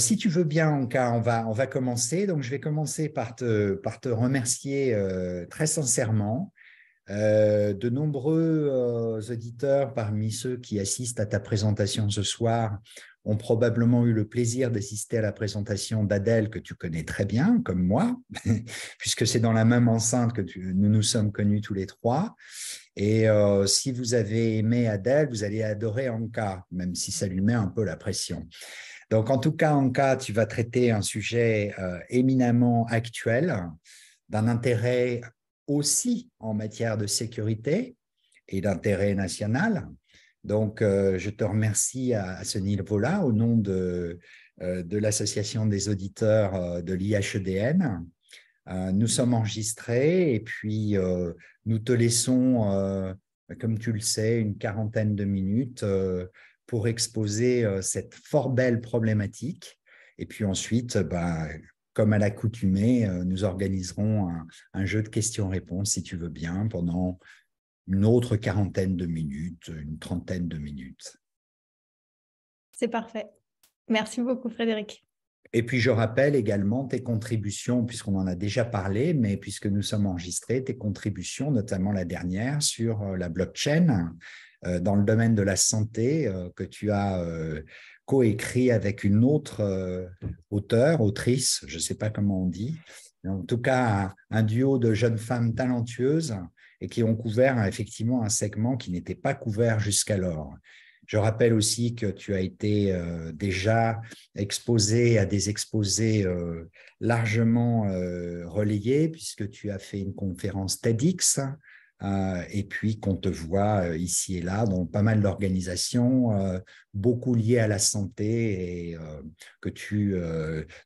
Euh, si tu veux bien, Anka, on va, on va commencer. Donc, je vais commencer par te, par te remercier euh, très sincèrement. Euh, de nombreux auditeurs parmi ceux qui assistent à ta présentation ce soir ont probablement eu le plaisir d'assister à la présentation d'Adèle que tu connais très bien, comme moi, puisque c'est dans la même enceinte que nous nous sommes connus tous les trois. Et si vous avez aimé Adèle, vous allez adorer Anka, même si ça lui met un peu la pression. Donc, en tout cas, en cas, tu vas traiter un sujet euh, éminemment actuel, d'un intérêt aussi en matière de sécurité et d'intérêt national. Donc, euh, je te remercie à, ce niveau-là au nom de, euh, de l'Association des auditeurs de l'IHEDN. nous sommes enregistrés et puis nous te laissons, comme tu le sais, une quarantaine de minutes pour exposer euh, cette fort belle problématique. Et puis ensuite, euh, bah, comme à l'accoutumée, euh, nous organiserons un jeu de questions-réponses, si tu veux bien, pendant une autre quarantaine de minutes, une trentaine de minutes. C'est parfait. Merci beaucoup, Frédéric. Et puis, je rappelle également tes contributions, puisqu'on en a déjà parlé, mais puisque nous sommes enregistrés, tes contributions, notamment la dernière sur la blockchain, euh, dans le domaine de la santé euh, que tu as euh, coécrit avec une autre auteure, autrice, je ne sais pas comment on dit, en tout cas un, duo de jeunes femmes talentueuses et qui ont couvert hein, effectivement un segment qui n'était pas couvert jusqu'alors. Je rappelle aussi que tu as été déjà exposé à des exposés largement relayés, puisque tu as fait une conférence TEDx euh, et puis qu'on te voit euh, ici et là dans pas mal d'organisations, euh, beaucoup liées à la santé, et que tu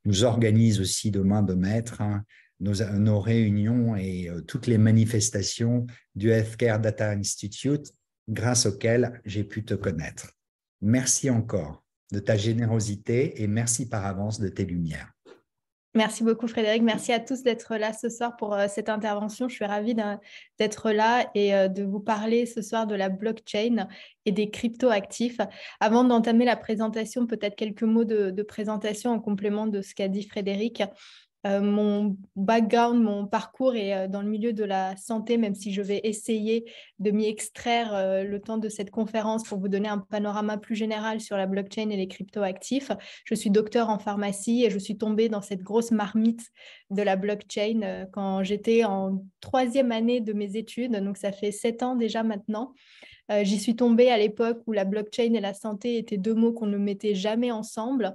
nous organises aussi demain de maître. Hein. nos, nos, réunions et toutes les manifestations du Healthcare Data Institute grâce auxquelles j'ai pu te connaître. Merci encore de ta générosité et merci par avance de tes lumières. Merci beaucoup Frédéric, merci à tous d'être là ce soir pour euh, cette intervention. Je suis ravie d'être là et euh, de vous parler ce soir de la blockchain et des cryptoactifs. Avant d'entamer la présentation, peut-être quelques mots de, présentation en complément de ce qu'a dit Frédéric. Euh, mon background, mon parcours est euh, dans le milieu de la santé, même si je vais essayer de m'y extraire euh, le temps de cette conférence pour vous donner un panorama plus général sur la blockchain et les cryptoactifs. Je suis docteur en pharmacie et je suis tombée dans cette grosse marmite de la blockchain quand j'étais en troisième année de mes études, donc ça fait sept ans déjà maintenant. J'y suis tombée à l'époque où la blockchain et la santé étaient deux mots qu'on ne mettait jamais ensemble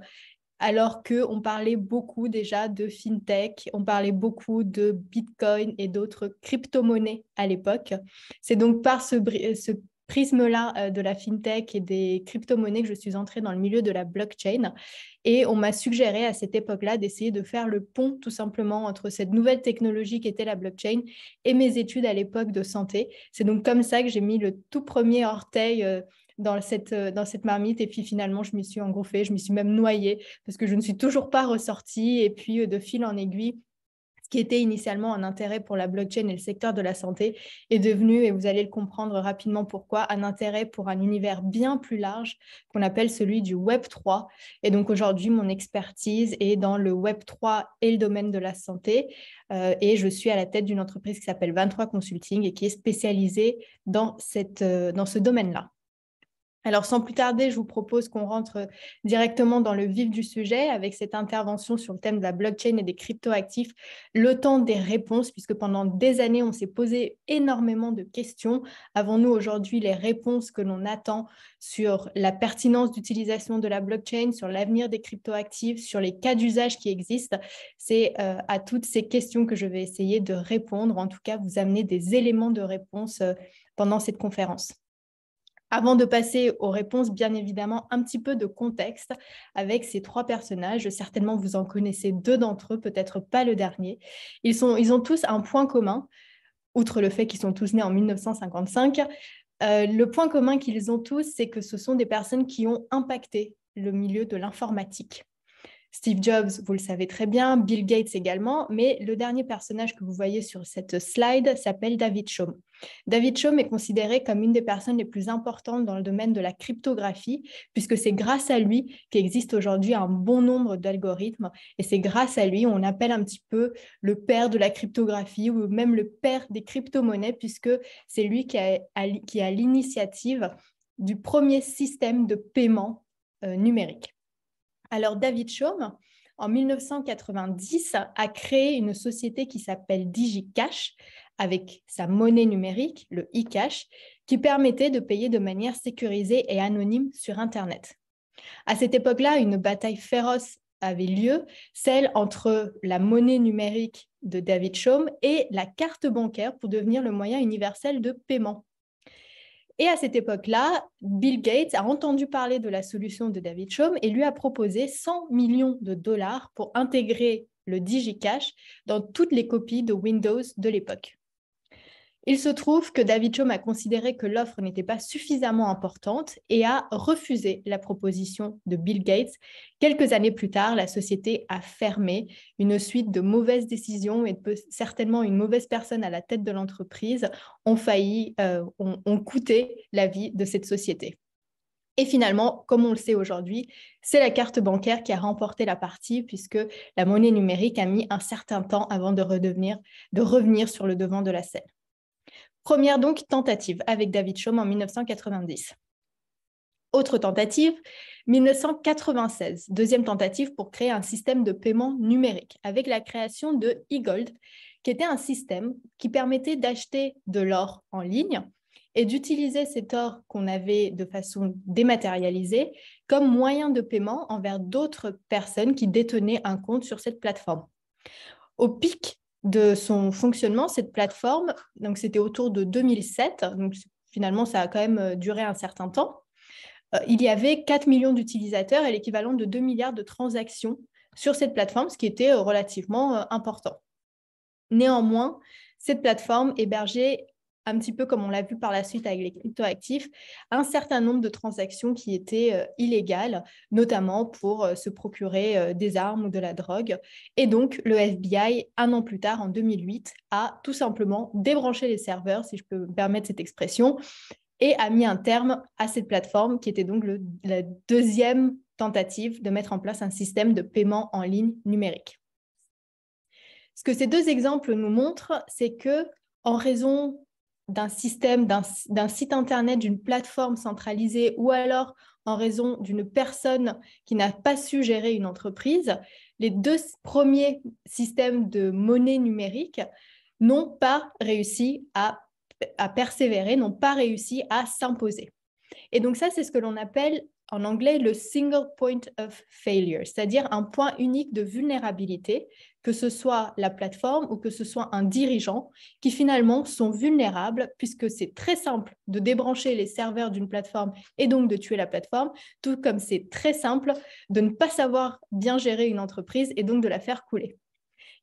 alors qu'on parlait beaucoup déjà de fintech, on parlait beaucoup de Bitcoin et d'autres crypto-monnaies à l'époque. C'est donc par ce, prisme-là euh, de la fintech et des crypto-monnaies que je suis entrée dans le milieu de la blockchain. Et on m'a suggéré à cette époque-là d'essayer de faire le pont tout simplement entre cette nouvelle technologie qui était la blockchain et mes études à l'époque de santé. C'est donc comme ça que j'ai mis le tout premier orteil euh, dans cette, euh, dans cette marmite. Et puis finalement, je m'y suis engouffée, je m'y suis même noyée parce que je ne suis toujours pas ressortie. Et puis, euh, de fil en aiguille, ce qui était initialement un intérêt pour la blockchain et le secteur de la santé, est devenu, et vous allez le comprendre rapidement pourquoi, un intérêt pour un univers bien plus large qu'on appelle celui du Web 3. Et donc aujourd'hui, mon expertise est dans le Web 3 et le domaine de la santé. Euh, et je suis à la tête d'une entreprise qui s'appelle 23 Consulting et qui est spécialisée dans, cette, dans ce domaine-là. Alors sans plus tarder, je vous propose qu'on rentre euh, directement dans le vif du sujet avec cette intervention sur le thème de la blockchain et des cryptoactifs, le temps des réponses, puisque pendant des années, on s'est posé énormément de questions. Avons-nous aujourd'hui les réponses que l'on attend sur la pertinence d'utilisation de la blockchain, sur l'avenir des cryptoactifs, sur les cas d'usage qui existent C'est euh, à toutes ces questions que je vais essayer de répondre, en tout cas vous amener des éléments de réponse euh, pendant cette conférence. Avant de passer aux réponses, bien évidemment, un petit peu de contexte avec ces trois personnages. Certainement, vous en connaissez deux d'entre eux, peut-être pas le dernier. Ils, ont tous un point commun, outre le fait qu'ils sont tous nés en 1955. Euh, le point commun qu'ils ont tous, c'est que ce sont des personnes qui ont impacté le milieu de l'informatique. Steve Jobs, vous le savez très bien, Bill Gates également, mais le dernier personnage que vous voyez sur cette slide s'appelle David Chaum. David Chaume est considéré comme une des personnes les plus importantes dans le domaine de la cryptographie, puisque c'est grâce à lui qu'existe aujourd'hui un bon nombre d'algorithmes, et c'est grâce à lui, qu'on appelle un petit peu le père de la cryptographie ou même le père des crypto-monnaies, puisque c'est lui qui a, l'initiative du premier système de paiement euh, numérique. Alors David Chaum, en 1990, a créé une société qui s'appelle DigiCash, avec sa monnaie numérique, le e-cash, qui permettait de payer de manière sécurisée et anonyme sur Internet. À cette époque-là, une bataille féroce avait lieu, celle entre la monnaie numérique de David Chaume et la carte bancaire pour devenir le moyen universel de paiement. Et à cette époque-là, Bill Gates a entendu parler de la solution de David Chaume et lui a proposé 100 millions de dollars pour intégrer le DigiCash dans toutes les copies de Windows de l'époque. Il se trouve que David Chaum a considéré que l'offre n'était pas suffisamment importante et a refusé la proposition de Bill Gates. Quelques années plus tard, la société a fermé une suite de mauvaises décisions et certainement une mauvaise personne à la tête de l'entreprise ont failli, euh, ont, ont coûté la vie de cette société. Et finalement, comme on le sait aujourd'hui, c'est la carte bancaire qui a remporté la partie puisque la monnaie numérique a mis un certain temps avant de, redevenir, de revenir sur le devant de la scène. Première donc tentative avec David Chaume en 1990. Autre tentative, 1996, deuxième tentative pour créer un système de paiement numérique avec la création de eGold, qui était un système qui permettait d'acheter de l'or en ligne et d'utiliser cet or qu'on avait de façon dématérialisée comme moyen de paiement envers d'autres personnes qui détenaient un compte sur cette plateforme. Au pic de son fonctionnement, cette plateforme. Donc, c'était autour de 2007. Donc, finalement, ça a quand même euh, duré un certain temps. Euh, il y avait 4 millions d'utilisateurs et l'équivalent de 2 milliards de transactions sur cette plateforme, ce qui était euh, relativement important. Néanmoins, cette plateforme hébergeait un petit peu comme on l'a vu par la suite avec les cryptoactifs, un certain nombre de transactions qui étaient euh, illégales, notamment pour euh, se procurer euh, des armes ou de la drogue. Et donc, le FBI, un an plus tard, en 2008, a tout simplement débranché les serveurs, si je peux me permettre cette expression, et a mis un terme à cette plateforme qui était donc la deuxième tentative de mettre en place un système de paiement en ligne numérique. Ce que ces deux exemples nous montrent, c'est que en raison d'un système, d'un site internet, d'une plateforme centralisée ou alors en raison d'une personne qui n'a pas su gérer une entreprise, les deux premiers systèmes de monnaie numérique n'ont pas réussi à, à persévérer, n'ont pas réussi à s'imposer. Et donc ça, c'est ce que l'on appelle en anglais le single point of failure, c'est-à-dire un point unique de vulnérabilité, que ce soit la plateforme ou que ce soit un dirigeant, qui finalement sont vulnérables, puisque c'est très simple de débrancher les serveurs d'une plateforme et donc de tuer la plateforme, tout comme c'est très simple de ne pas savoir bien gérer une entreprise et donc de la faire couler.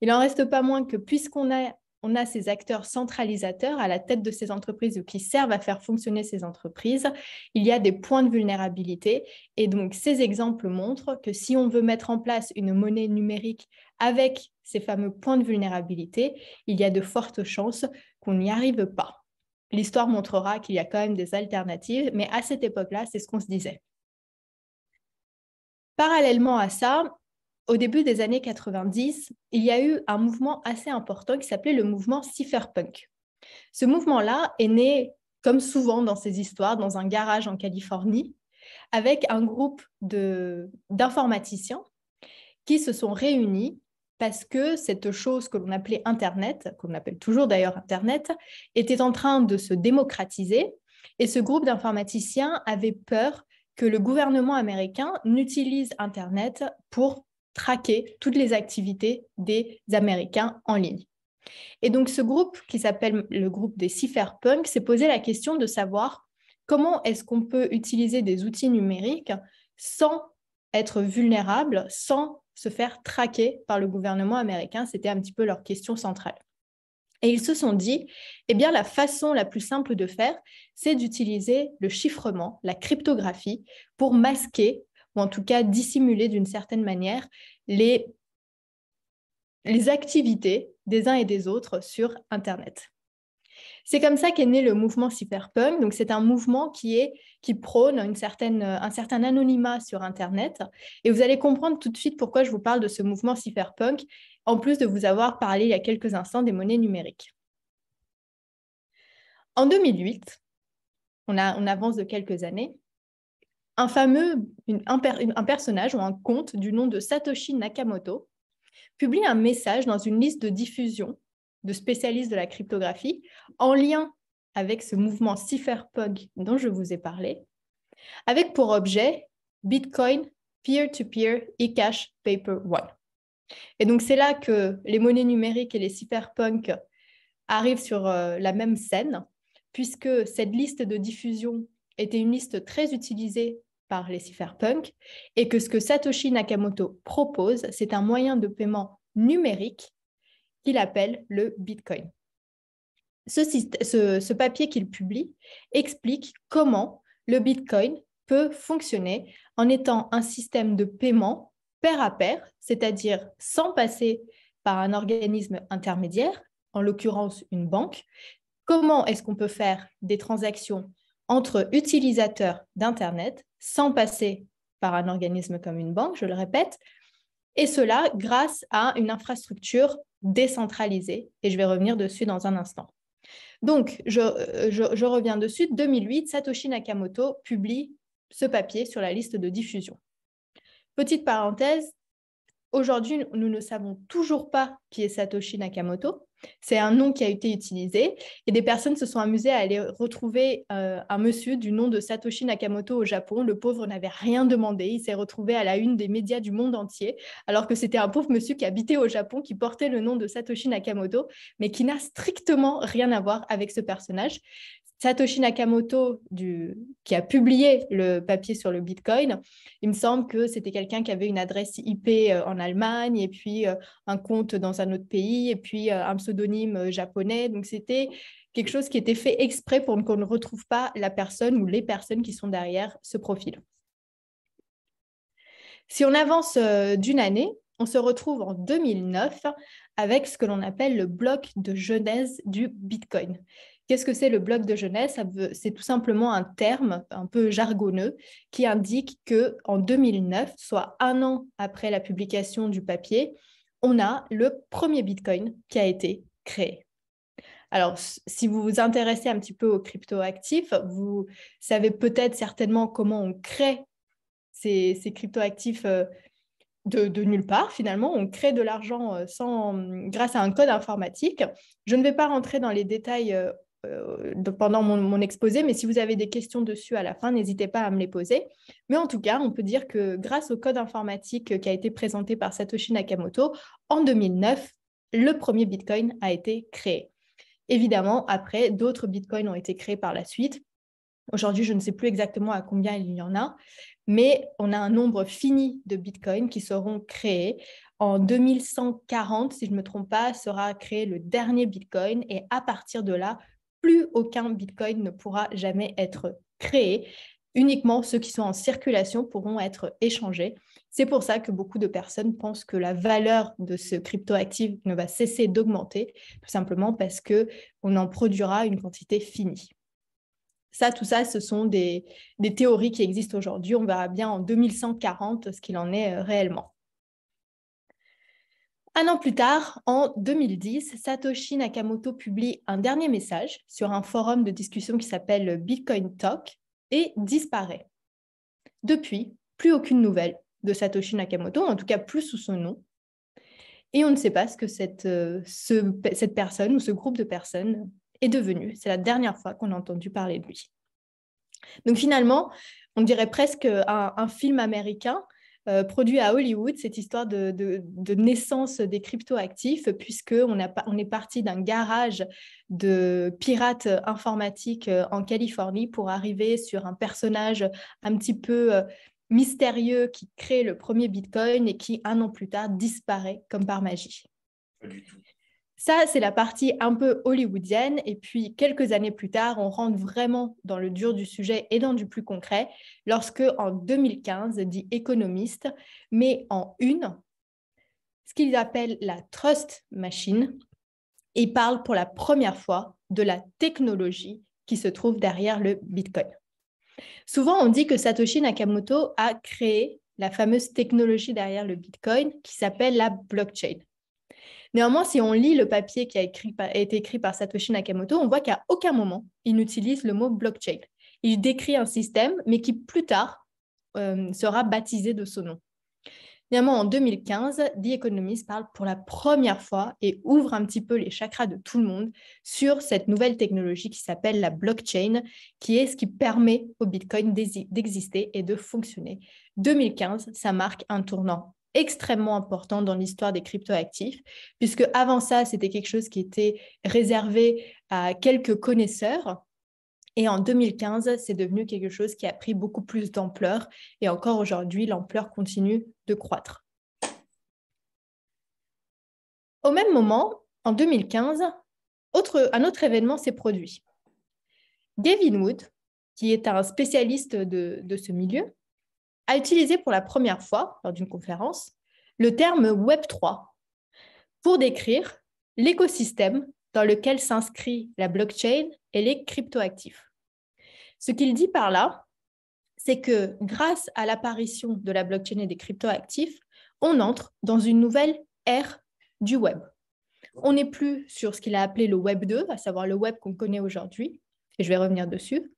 Il n'en reste pas moins que puisqu'on a on a ces acteurs centralisateurs à la tête de ces entreprises ou qui servent à faire fonctionner ces entreprises, il y a des points de vulnérabilité. Et donc, ces exemples montrent que si on veut mettre en place une monnaie numérique avec ces fameux points de vulnérabilité, il y a de fortes chances qu'on n'y arrive pas. L'histoire montrera qu'il y a quand même des alternatives, mais à cette époque-là, c'est ce qu'on se disait. Parallèlement à ça, au début des années 90, il y a eu un mouvement assez important qui s'appelait le mouvement cypherpunk. Ce mouvement-là est né, comme souvent dans ces histoires, dans un garage en Californie, avec un groupe d'informaticiens qui se sont réunis parce que cette chose que l'on appelait Internet, qu'on appelle toujours d'ailleurs Internet, était en train de se démocratiser. Et ce groupe d'informaticiens avait peur que le gouvernement américain n'utilise Internet pour traquer toutes les activités des Américains en ligne. Et donc ce groupe qui s'appelle le groupe des cypherpunks s'est posé la question de savoir comment est-ce qu'on peut utiliser des outils numériques sans être vulnérable, sans se faire traquer par le gouvernement américain. C'était un petit peu leur question centrale. Et ils se sont dit, eh bien, la façon la plus simple de faire, c'est d'utiliser le chiffrement, la cryptographie, pour masquer ou en tout cas dissimuler d'une certaine manière les, activités des uns et des autres sur Internet. C'est comme ça qu'est né le mouvement cyberpunk. Donc, c'est un mouvement qui, est, qui prône une un certain anonymat sur Internet. Et vous allez comprendre tout de suite pourquoi je vous parle de ce mouvement cyberpunk, en plus de vous avoir parlé il y a quelques instants des monnaies numériques. En 2008, on avance de quelques années, un fameux, un, personnage ou un conte du nom de Satoshi Nakamoto publie un message dans une liste de diffusion de spécialistes de la cryptographie en lien avec ce mouvement cypherpunk dont je vous ai parlé, avec pour objet Bitcoin peer-to-peer e-cash Paper One. Et donc c'est là que les monnaies numériques et les cypherpunks arrivent sur euh, la même scène, puisque cette liste de diffusion était une liste très utilisée par les cypherpunks, et que ce que Satoshi Nakamoto propose, c'est un moyen de paiement numérique qu'il appelle le Bitcoin. Ce, ce papier qu'il publie explique comment le Bitcoin peut fonctionner en étant un système de paiement pair à pair, c'est-à-dire sans passer par un organisme intermédiaire, en l'occurrence une banque. Comment est-ce qu'on peut faire des transactions entre utilisateurs d'Internet sans passer par un organisme comme une banque, je le répète, et cela grâce à une infrastructure décentralisée. Et je vais revenir dessus dans un instant. Donc, je, euh, reviens dessus. 2008, Satoshi Nakamoto publie ce papier sur la liste de diffusion. Petite parenthèse, aujourd'hui, nous ne savons toujours pas qui est Satoshi Nakamoto. C'est un nom qui a été utilisé et des personnes se sont amusées à aller retrouver euh, un monsieur du nom de Satoshi Nakamoto au Japon. Le pauvre n'avait rien demandé. Il s'est retrouvé à la une des médias du monde entier, alors que c'était un pauvre monsieur qui habitait au Japon, qui portait le nom de Satoshi Nakamoto, mais qui n'a strictement rien à voir avec ce personnage. Satoshi Nakamoto, qui a publié le papier sur le Bitcoin, il me semble que c'était quelqu'un qui avait une adresse IP euh, en Allemagne et puis euh, un compte dans un autre pays et puis euh, un pseudonyme japonais. Donc c'était quelque chose qui était fait exprès pour qu'on ne retrouve pas la personne ou les personnes qui sont derrière ce profil. Si on avance d'une année, on se retrouve en 2009 avec ce que l'on appelle le bloc de genèse du Bitcoin, Qu'est-ce que c'est le bloc de jeunesse C'est tout simplement un terme un peu jargonneux qui indique que en 2009, soit un an après la publication du papier, on a le premier Bitcoin qui a été créé. Alors, si vous vous intéressez un petit peu aux cryptoactifs, vous savez peut-être certainement comment on crée ces, cryptoactifs euh, de, nulle part, finalement. On crée de l'argent euh, sans, grâce à un code informatique. Je ne vais pas rentrer dans les détails euh, euh, pendant mon, mon, exposé, mais si vous avez des questions dessus à la fin, n'hésitez pas à me les poser. Mais en tout cas, on peut dire que grâce au code informatique qui a été présenté par Satoshi Nakamoto, en 2009, le premier Bitcoin a été créé. Évidemment, après, d'autres Bitcoins ont été créés par la suite. Aujourd'hui, je ne sais plus exactement à combien il y en a, mais on a un nombre fini de bitcoins qui seront créés. En 2140, si je ne me trompe pas, sera créé le dernier bitcoin et à partir de là, plus aucun Bitcoin ne pourra jamais être créé. Uniquement ceux qui sont en circulation pourront être échangés. C'est pour ça que beaucoup de personnes pensent que la valeur de ce cryptoactif ne va cesser d'augmenter, tout simplement parce qu'on en produira une quantité finie. Ça, tout ça, ce sont des, des théories qui existent aujourd'hui. On verra bien en 2140 ce qu'il en est euh, réellement. Un an plus tard, en 2010, Satoshi Nakamoto publie un dernier message sur un forum de discussion qui s'appelle Bitcoin Talk et disparaît. Depuis, plus aucune nouvelle de Satoshi Nakamoto, en tout cas plus sous son nom. Et on ne sait pas ce que cette, euh, personne ou ce groupe de personnes est devenu. C'est la dernière fois qu'on a entendu parler de lui. Donc finalement, on dirait presque un film américain euh, produit à Hollywood, cette histoire de, naissance des cryptoactifs, puisqu'on on est parti d'un garage de pirates informatiques euh, en Californie pour arriver sur un personnage un petit peu euh, mystérieux qui crée le premier Bitcoin et qui, un an plus tard, disparaît comme par magie. Ça, c'est la partie un peu hollywoodienne. Et puis, quelques années plus tard, on rentre vraiment dans le dur du sujet et dans du plus concret, lorsque, en 2015, dit économiste, met en une ce qu'ils appellent la trust machine et parle pour la première fois de la technologie qui se trouve derrière le Bitcoin. Souvent, on dit que Satoshi Nakamoto a créé la fameuse technologie derrière le Bitcoin qui s'appelle la blockchain. Néanmoins, si on lit le papier qui a, été écrit par Satoshi Nakamoto, on voit qu'à aucun moment, il n'utilise le mot blockchain. Il décrit un système, mais qui plus tard euh, sera baptisé de ce nom. Néanmoins, en 2015, The Economist parle pour la première fois et ouvre un petit peu les chakras de tout le monde sur cette nouvelle technologie qui s'appelle la blockchain, qui est ce qui permet au Bitcoin d'exister et de fonctionner. 2015, ça marque un tournant extrêmement important dans l'histoire des cryptoactifs, puisque avant ça, c'était quelque chose qui était réservé à quelques connaisseurs. Et en 2015, c'est devenu quelque chose qui a pris beaucoup plus d'ampleur. Et encore aujourd'hui, l'ampleur continue de croître. Au même moment, en 2015, autre, un autre événement s'est produit. Gavin Wood, qui est un spécialiste de ce milieu, a utilisé pour la première fois, lors d'une conférence, le terme Web3 pour décrire l'écosystème dans lequel s'inscrit la blockchain et les cryptoactifs. Ce qu'il dit par là, c'est que grâce à l'apparition de la blockchain et des cryptoactifs, on entre dans une nouvelle ère du web. On n'est plus sur ce qu'il a appelé le Web 2, à savoir le web qu'on connaît aujourd'hui, et je vais revenir dessus,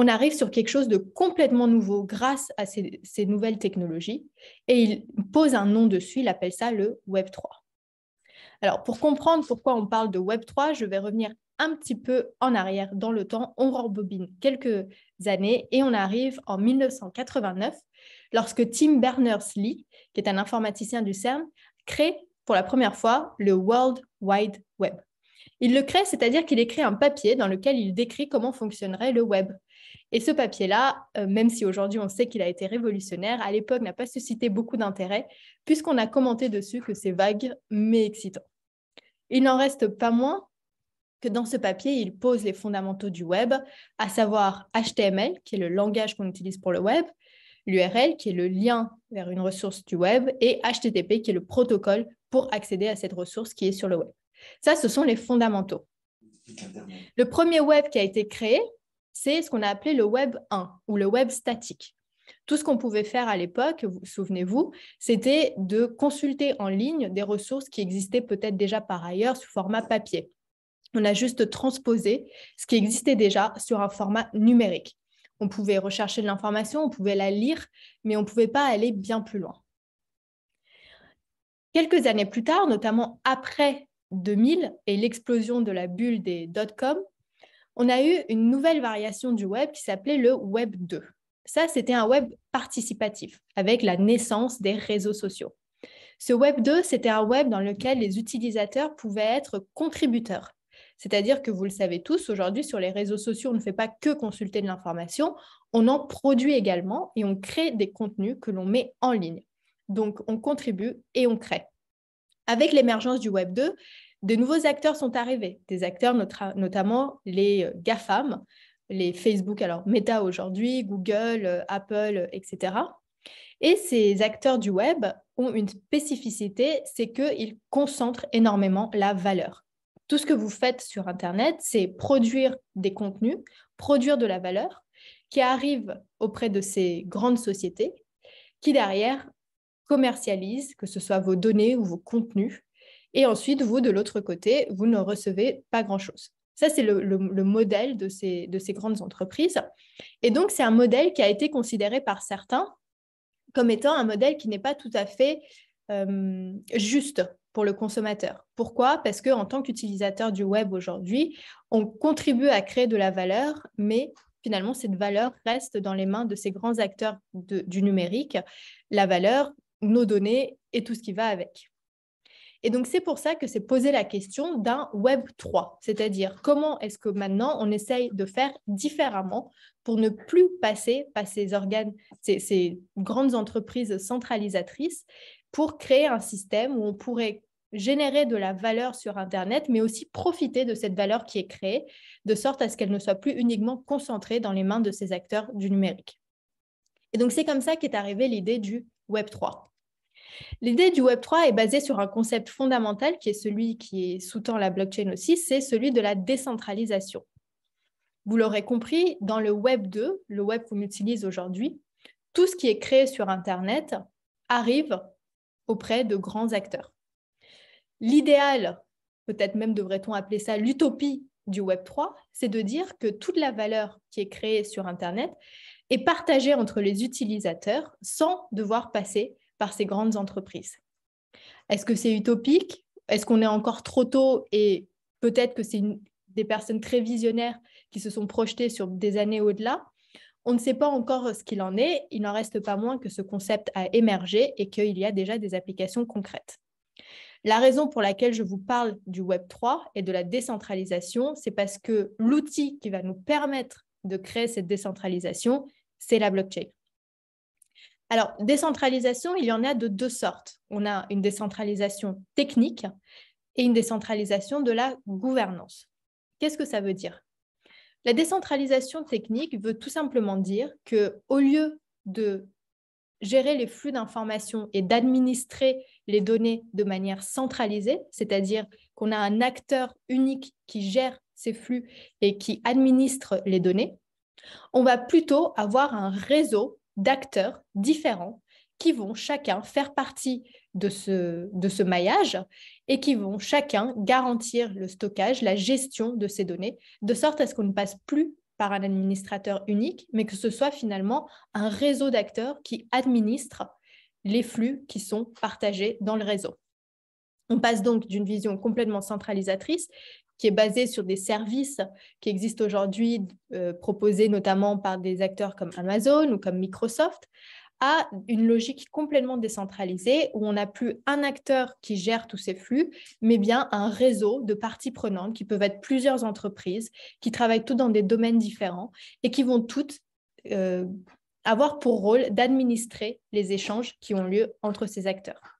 on arrive sur quelque chose de complètement nouveau grâce à ces, nouvelles technologies et il pose un nom dessus, il appelle ça le Web 3. Alors pour comprendre pourquoi on parle de Web 3, je vais revenir un petit peu en arrière dans le temps, on rembobine quelques années et on arrive en 1989 lorsque Tim Berners-Lee, qui est un informaticien du CERN, crée pour la première fois le World Wide Web. Il le crée, c'est-à-dire qu'il écrit un papier dans lequel il décrit comment fonctionnerait le web. Et ce papier-là, euh, même si aujourd'hui on sait qu'il a été révolutionnaire, à l'époque n'a pas suscité beaucoup d'intérêt, puisqu'on a commenté dessus que c'est vague, mais excitant. Il n'en reste pas moins que dans ce papier, il pose les fondamentaux du web, à savoir HTML, qui est le langage qu'on utilise pour le web, l'URL, qui est le lien vers une ressource du web, et HTTP, qui est le protocole pour accéder à cette ressource qui est sur le web. Ça, ce sont les fondamentaux. Le premier web qui a été créé, c'est ce qu'on a appelé le Web 1 ou le Web statique. Tout ce qu'on pouvait faire à l'époque, vous, souvenez-vous, c'était de consulter en ligne des ressources qui existaient peut-être déjà par ailleurs sous format papier. On a juste transposé ce qui existait déjà sur un format numérique. On pouvait rechercher de l'information, on pouvait la lire, mais on ne pouvait pas aller bien plus loin. Quelques années plus tard, notamment après 2000 et l'explosion de la bulle des dot-com, on a eu une nouvelle variation du web qui s'appelait le Web 2. Ça, c'était un web participatif avec la naissance des réseaux sociaux. Ce Web 2, c'était un web dans lequel les utilisateurs pouvaient être contributeurs. C'est-à-dire que vous le savez tous, aujourd'hui sur les réseaux sociaux, on ne fait pas que consulter de l'information, on en produit également et on crée des contenus que l'on met en ligne. Donc on contribue et on crée. Avec l'émergence du Web 2, de nouveaux acteurs sont arrivés, des acteurs notamment les euh, GAFAM, les Facebook, alors Meta aujourd'hui, Google, euh, Apple, euh, etc. Et ces acteurs du web ont une spécificité, c'est qu'ils concentrent énormément la valeur. Tout ce que vous faites sur Internet, c'est produire des contenus, produire de la valeur qui arrive auprès de ces grandes sociétés qui derrière commercialisent, que ce soit vos données ou vos contenus, et ensuite, vous, de l'autre côté, vous ne recevez pas grand-chose. Ça, c'est le, modèle de ces, grandes entreprises. Et donc, c'est un modèle qui a été considéré par certains comme étant un modèle qui n'est pas tout à fait euh, juste pour le consommateur. Pourquoi Parce qu'en tant qu'utilisateur du web aujourd'hui, on contribue à créer de la valeur, mais finalement, cette valeur reste dans les mains de ces grands acteurs du numérique, la valeur, nos données et tout ce qui va avec. Et donc, c'est pour ça que c'est posé la question d'un Web 3, c'est-à-dire comment est-ce que maintenant on essaye de faire différemment pour ne plus passer par ces organes, ces, ces grandes entreprises centralisatrices, pour créer un système où on pourrait générer de la valeur sur Internet, mais aussi profiter de cette valeur qui est créée, de sorte à ce qu'elle ne soit plus uniquement concentrée dans les mains de ces acteurs du numérique. Et donc, c'est comme ça qu'est arrivée l'idée du Web 3. L'idée du Web3 est basée sur un concept fondamental qui est celui qui sous-tend la blockchain aussi, c'est celui de la décentralisation. Vous l'aurez compris, dans le Web 2, le Web qu'on utilise aujourd'hui, tout ce qui est créé sur Internet arrive auprès de grands acteurs. L'idéal, peut-être même devrait-on appeler ça l'utopie du Web 3, c'est de dire que toute la valeur qui est créée sur Internet est partagée entre les utilisateurs sans devoir passer par ces grandes entreprises. Est-ce que c'est utopique Est-ce qu'on est encore trop tôt et peut-être que c'est des personnes très visionnaires qui se sont projetées sur des années au-delà On ne sait pas encore ce qu'il en est. Il n'en reste pas moins que ce concept a émergé et qu'il y a déjà des applications concrètes. La raison pour laquelle je vous parle du Web 3 et de la décentralisation, c'est parce que l'outil qui va nous permettre de créer cette décentralisation, c'est la blockchain. Alors, décentralisation, il y en a de deux sortes. On a une décentralisation technique et une décentralisation de la gouvernance. Qu'est-ce que ça veut dire La décentralisation technique veut tout simplement dire que au lieu de gérer les flux d'informations et d'administrer les données de manière centralisée, c'est-à-dire qu'on a un acteur unique qui gère ces flux et qui administre les données, on va plutôt avoir un réseau d'acteurs différents qui vont chacun faire partie de ce, de ce maillage et qui vont chacun garantir le stockage, la gestion de ces données, de sorte à ce qu'on ne passe plus par un administrateur unique, mais que ce soit finalement un réseau d'acteurs qui administre les flux qui sont partagés dans le réseau. On passe donc d'une vision complètement centralisatrice qui est basée sur des services qui existent aujourd'hui, euh, proposés notamment par des acteurs comme Amazon ou comme Microsoft, à une logique complètement décentralisée où on n'a plus un acteur qui gère tous ces flux, mais bien un réseau de parties prenantes qui peuvent être plusieurs entreprises, qui travaillent toutes dans des domaines différents et qui vont toutes euh, avoir pour rôle d'administrer les échanges qui ont lieu entre ces acteurs.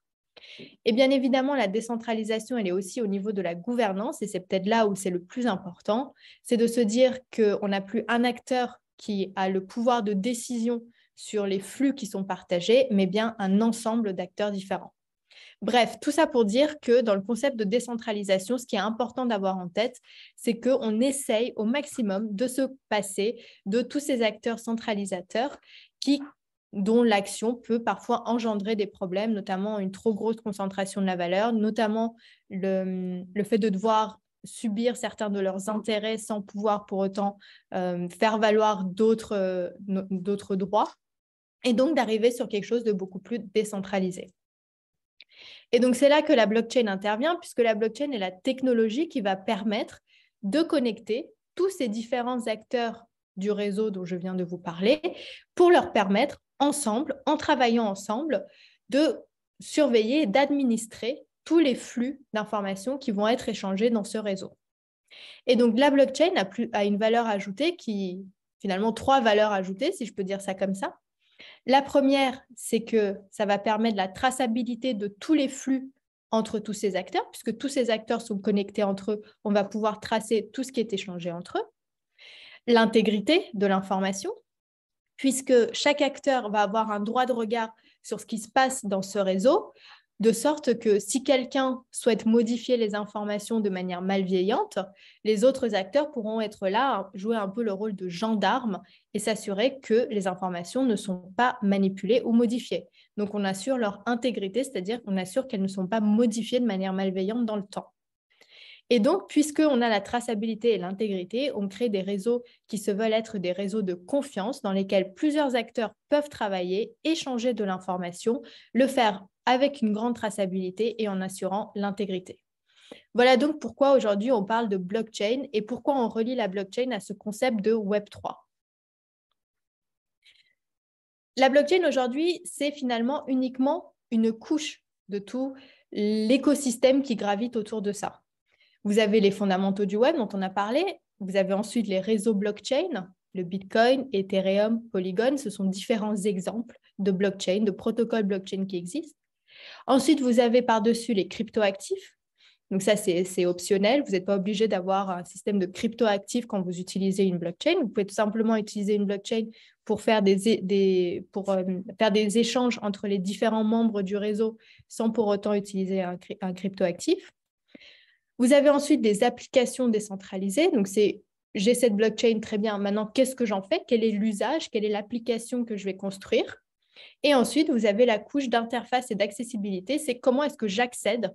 Et bien évidemment, la décentralisation, elle est aussi au niveau de la gouvernance, et c'est peut-être là où c'est le plus important, c'est de se dire qu'on n'a plus un acteur qui a le pouvoir de décision sur les flux qui sont partagés, mais bien un ensemble d'acteurs différents. Bref, tout ça pour dire que dans le concept de décentralisation, ce qui est important d'avoir en tête, c'est qu'on essaye au maximum de se passer de tous ces acteurs centralisateurs qui dont l'action peut parfois engendrer des problèmes, notamment une trop grosse concentration de la valeur, notamment le, fait de devoir subir certains de leurs intérêts sans pouvoir pour autant euh, faire valoir euh, d'autres droits, et donc d'arriver sur quelque chose de beaucoup plus décentralisé. Et donc c'est là que la blockchain intervient, puisque la blockchain est la technologie qui va permettre de connecter tous ces différents acteurs du réseau dont je viens de vous parler pour leur permettre ensemble, en travaillant ensemble, de surveiller et d'administrer tous les flux d'informations qui vont être échangés dans ce réseau. Et donc la blockchain a, a une valeur ajoutée qui, finalement, trois valeurs ajoutées, si je peux dire ça comme ça. La première, c'est que ça va permettre la traçabilité de tous les flux entre tous ces acteurs, puisque tous ces acteurs sont connectés entre eux, on va pouvoir tracer tout ce qui est échangé entre eux. L'intégrité de l'information, puisque chaque acteur va avoir un droit de regard sur ce qui se passe dans ce réseau, de sorte que si quelqu'un souhaite modifier les informations de manière malveillante, les autres acteurs pourront être là, jouer un peu le rôle de gendarme et s'assurer que les informations ne sont pas manipulées ou modifiées. Donc on assure leur intégrité, c'est-à-dire qu'on assure qu'elles ne sont pas modifiées de manière malveillante dans le temps. Et donc, puisqu'on a la traçabilité et l'intégrité, on crée des réseaux qui se veulent être des réseaux de confiance dans lesquels plusieurs acteurs peuvent travailler, échanger de l'information, le faire avec une grande traçabilité et en assurant l'intégrité. Voilà donc pourquoi aujourd'hui on parle de blockchain et pourquoi on relie la blockchain à ce concept de Web 3. La blockchain aujourd'hui, c'est finalement uniquement une couche de tout l'écosystème qui gravite autour de ça. Vous avez les fondamentaux du web dont on a parlé. Vous avez ensuite les réseaux blockchain. Le Bitcoin, Ethereum, Polygon, ce sont différents exemples de blockchain, de protocoles blockchain qui existent. Ensuite, vous avez par-dessus les cryptoactifs. Donc ça, c'est optionnel. Vous n'êtes pas obligé d'avoir un système de cryptoactifs quand vous utilisez une blockchain. Vous pouvez tout simplement utiliser une blockchain pour faire des, euh, échanges entre les différents membres du réseau sans pour autant utiliser un, un cryptoactif. Vous avez ensuite des applications décentralisées. Donc, c'est j'ai cette blockchain très bien. Maintenant, qu'est-ce que j'en fais Quel est l'usage Quelle est l'application que je vais construire Et ensuite, vous avez la couche d'interface et d'accessibilité. C'est comment est-ce que j'accède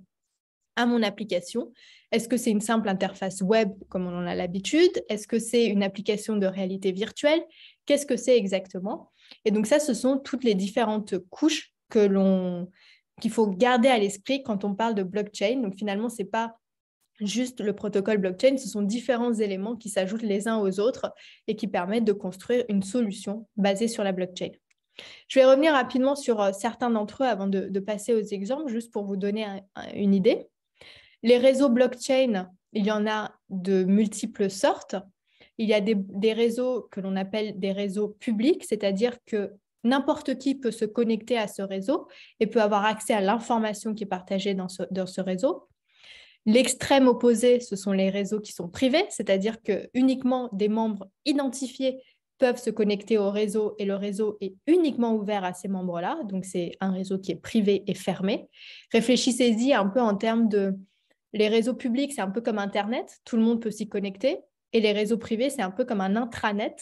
à mon application Est-ce que c'est une simple interface web comme on en a l'habitude Est-ce que c'est une application de réalité virtuelle Qu'est-ce que c'est exactement Et donc ça, ce sont toutes les différentes couches que l'on qu'il faut garder à l'esprit quand on parle de blockchain. Donc finalement, c'est pas juste le protocole blockchain, ce sont différents éléments qui s'ajoutent les uns aux autres et qui permettent de construire une solution basée sur la blockchain. Je vais revenir rapidement sur euh, certains d'entre eux avant de, passer aux exemples, juste pour vous donner une idée. Les réseaux blockchain, il y en a de multiples sortes. Il y a des, réseaux que l'on appelle des réseaux publics, c'est-à-dire que n'importe qui peut se connecter à ce réseau et peut avoir accès à l'information qui est partagée dans ce réseau. L'extrême opposé, ce sont les réseaux qui sont privés, c'est-à-dire que uniquement des membres identifiés peuvent se connecter au réseau et le réseau est uniquement ouvert à ces membres-là. Donc c'est un réseau qui est privé et fermé. Réfléchissez-y un peu en termes de... Les réseaux publics, c'est un peu comme Internet, tout le monde peut s'y connecter. Et les réseaux privés, c'est un peu comme un intranet.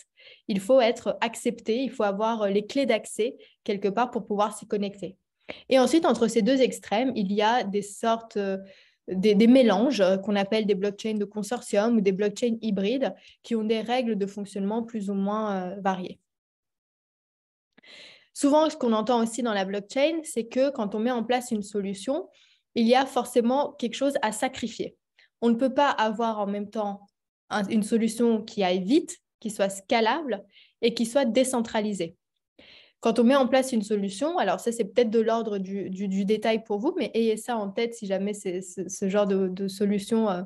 Il faut être accepté, il faut avoir les clés d'accès quelque part pour pouvoir s'y connecter. Et ensuite, entre ces deux extrêmes, il y a des sortes euh, des, mélanges euh, qu'on appelle des blockchains de consortium ou des blockchains hybrides qui ont des règles de fonctionnement plus ou moins euh, variées. Souvent, ce qu'on entend aussi dans la blockchain, c'est que quand on met en place une solution, il y a forcément quelque chose à sacrifier. On ne peut pas avoir en même temps une solution qui aille vite, qui soit scalable et qui soit décentralisée. Quand on met en place une solution, alors ça c'est peut-être de l'ordre du, détail pour vous, mais ayez ça en tête si jamais c'est ce genre de, de solution euh,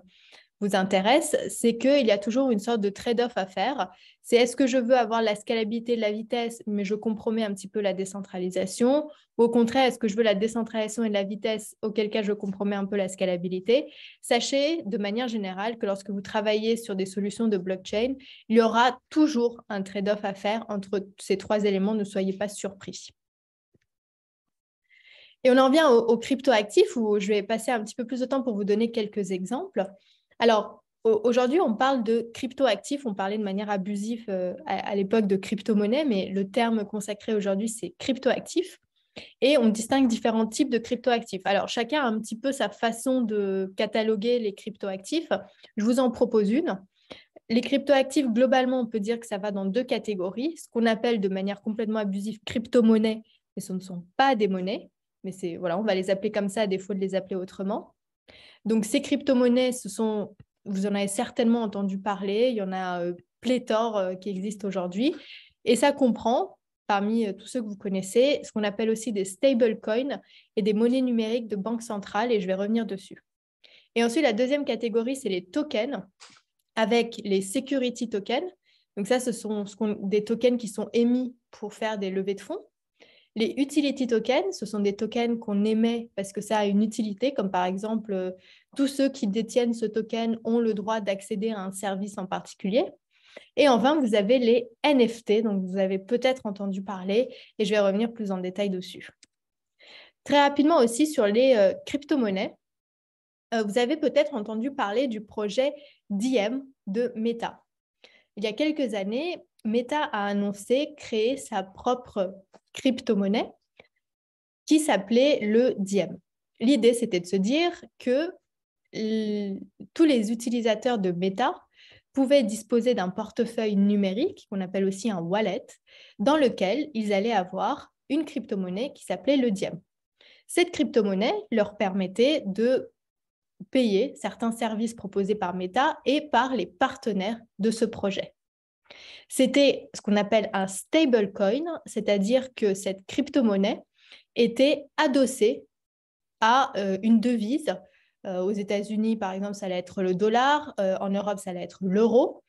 vous intéresse, c'est qu'il y a toujours une sorte de trade-off à faire. C'est est-ce que je veux avoir la scalabilité de la vitesse, mais je compromets un petit peu la décentralisation Ou au contraire, est-ce que je veux la décentralisation et la vitesse, auquel cas je compromets un peu la scalabilité Sachez de manière générale que lorsque vous travaillez sur des solutions de blockchain, il y aura toujours un trade-off à faire entre ces trois éléments. Ne soyez pas surpris. Et on en vient aux au cryptoactifs où je vais passer un petit peu plus de temps pour vous donner quelques exemples. Alors, Aujourd'hui, on parle de crypto on parlait de manière abusive euh, à, l'époque de crypto-monnaie, mais le terme consacré aujourd'hui, c'est crypto-actifs. Et on distingue différents types de crypto-actifs. Alors, chacun a un petit peu sa façon de cataloguer les crypto-actifs. Je vous en propose une. Les crypto-actifs, globalement, on peut dire que ça va dans deux catégories. Ce qu'on appelle de manière complètement abusive crypto-monnaie, mais ce ne sont pas des monnaies, mais c'est voilà, on va les appeler comme ça à défaut de les appeler autrement. Donc ces crypto-monnaies, sont, vous en avez certainement entendu parler, il y en a euh, pléthore euh, qui existent aujourd'hui. Et ça comprend, parmi euh, tous ceux que vous connaissez, ce qu'on appelle aussi des stablecoins et des monnaies numériques de banque centrale, et je vais revenir dessus. Et ensuite, la deuxième catégorie, c'est les tokens, avec les security tokens. Donc ça, ce sont des tokens qui sont émis pour faire des levées de fonds. Les utility tokens, ce sont des tokens qu'on émet parce que ça a une utilité, comme par exemple, euh, tous ceux qui détiennent ce token ont le droit d'accéder à un service en particulier. Et enfin, vous avez les NFT, donc vous avez peut-être entendu parler, et je vais revenir plus en détail dessus. Très rapidement aussi sur les euh, cryptomonnaies, crypto-monnaies, euh, vous avez peut-être entendu parler du projet Diem de Meta. Il y a quelques années, Meta a annoncé créer sa propre crypto-monnaie qui s'appelait le Diem. L'idée, c'était de se dire que tous les utilisateurs de Meta pouvaient disposer d'un portefeuille numérique, qu'on appelle aussi un wallet, dans lequel ils allaient avoir une crypto-monnaie qui s'appelait le Diem. Cette crypto-monnaie leur permettait de payer certains services proposés par Meta et par les partenaires de ce projet. C'était ce qu'on appelle un stablecoin, c'est-à-dire que cette crypto-monnaie était adossée à euh, une devise. Euh, aux États-Unis, par exemple, ça allait être le dollar, euh, en Europe, ça allait être l'euro,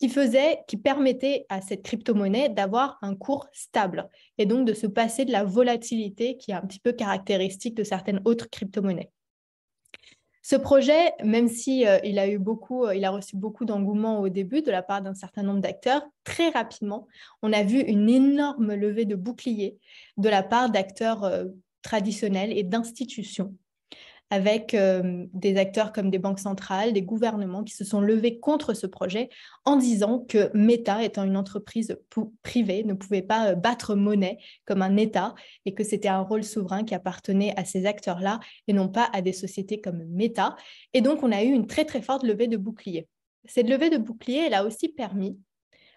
qui faisait, qui permettait à cette crypto-monnaie d'avoir un cours stable et donc de se passer de la volatilité qui est un petit peu caractéristique de certaines autres crypto-monnaies. Ce projet, même si euh, il a eu beaucoup, euh, il a reçu beaucoup d'engouement au début de la part d'un certain nombre d'acteurs, très rapidement, on a vu une énorme levée de boucliers de la part d'acteurs euh, traditionnels et d'institutions avec euh, des acteurs comme des banques centrales, des gouvernements qui se sont levés contre ce projet en disant que Meta, étant une entreprise privée, ne pouvait pas euh, battre monnaie comme un État et que c'était un rôle souverain qui appartenait à ces acteurs-là et non pas à des sociétés comme Meta. Et donc, on a eu une très très forte levée de bouclier. Cette levée de bouclier, elle a aussi permis,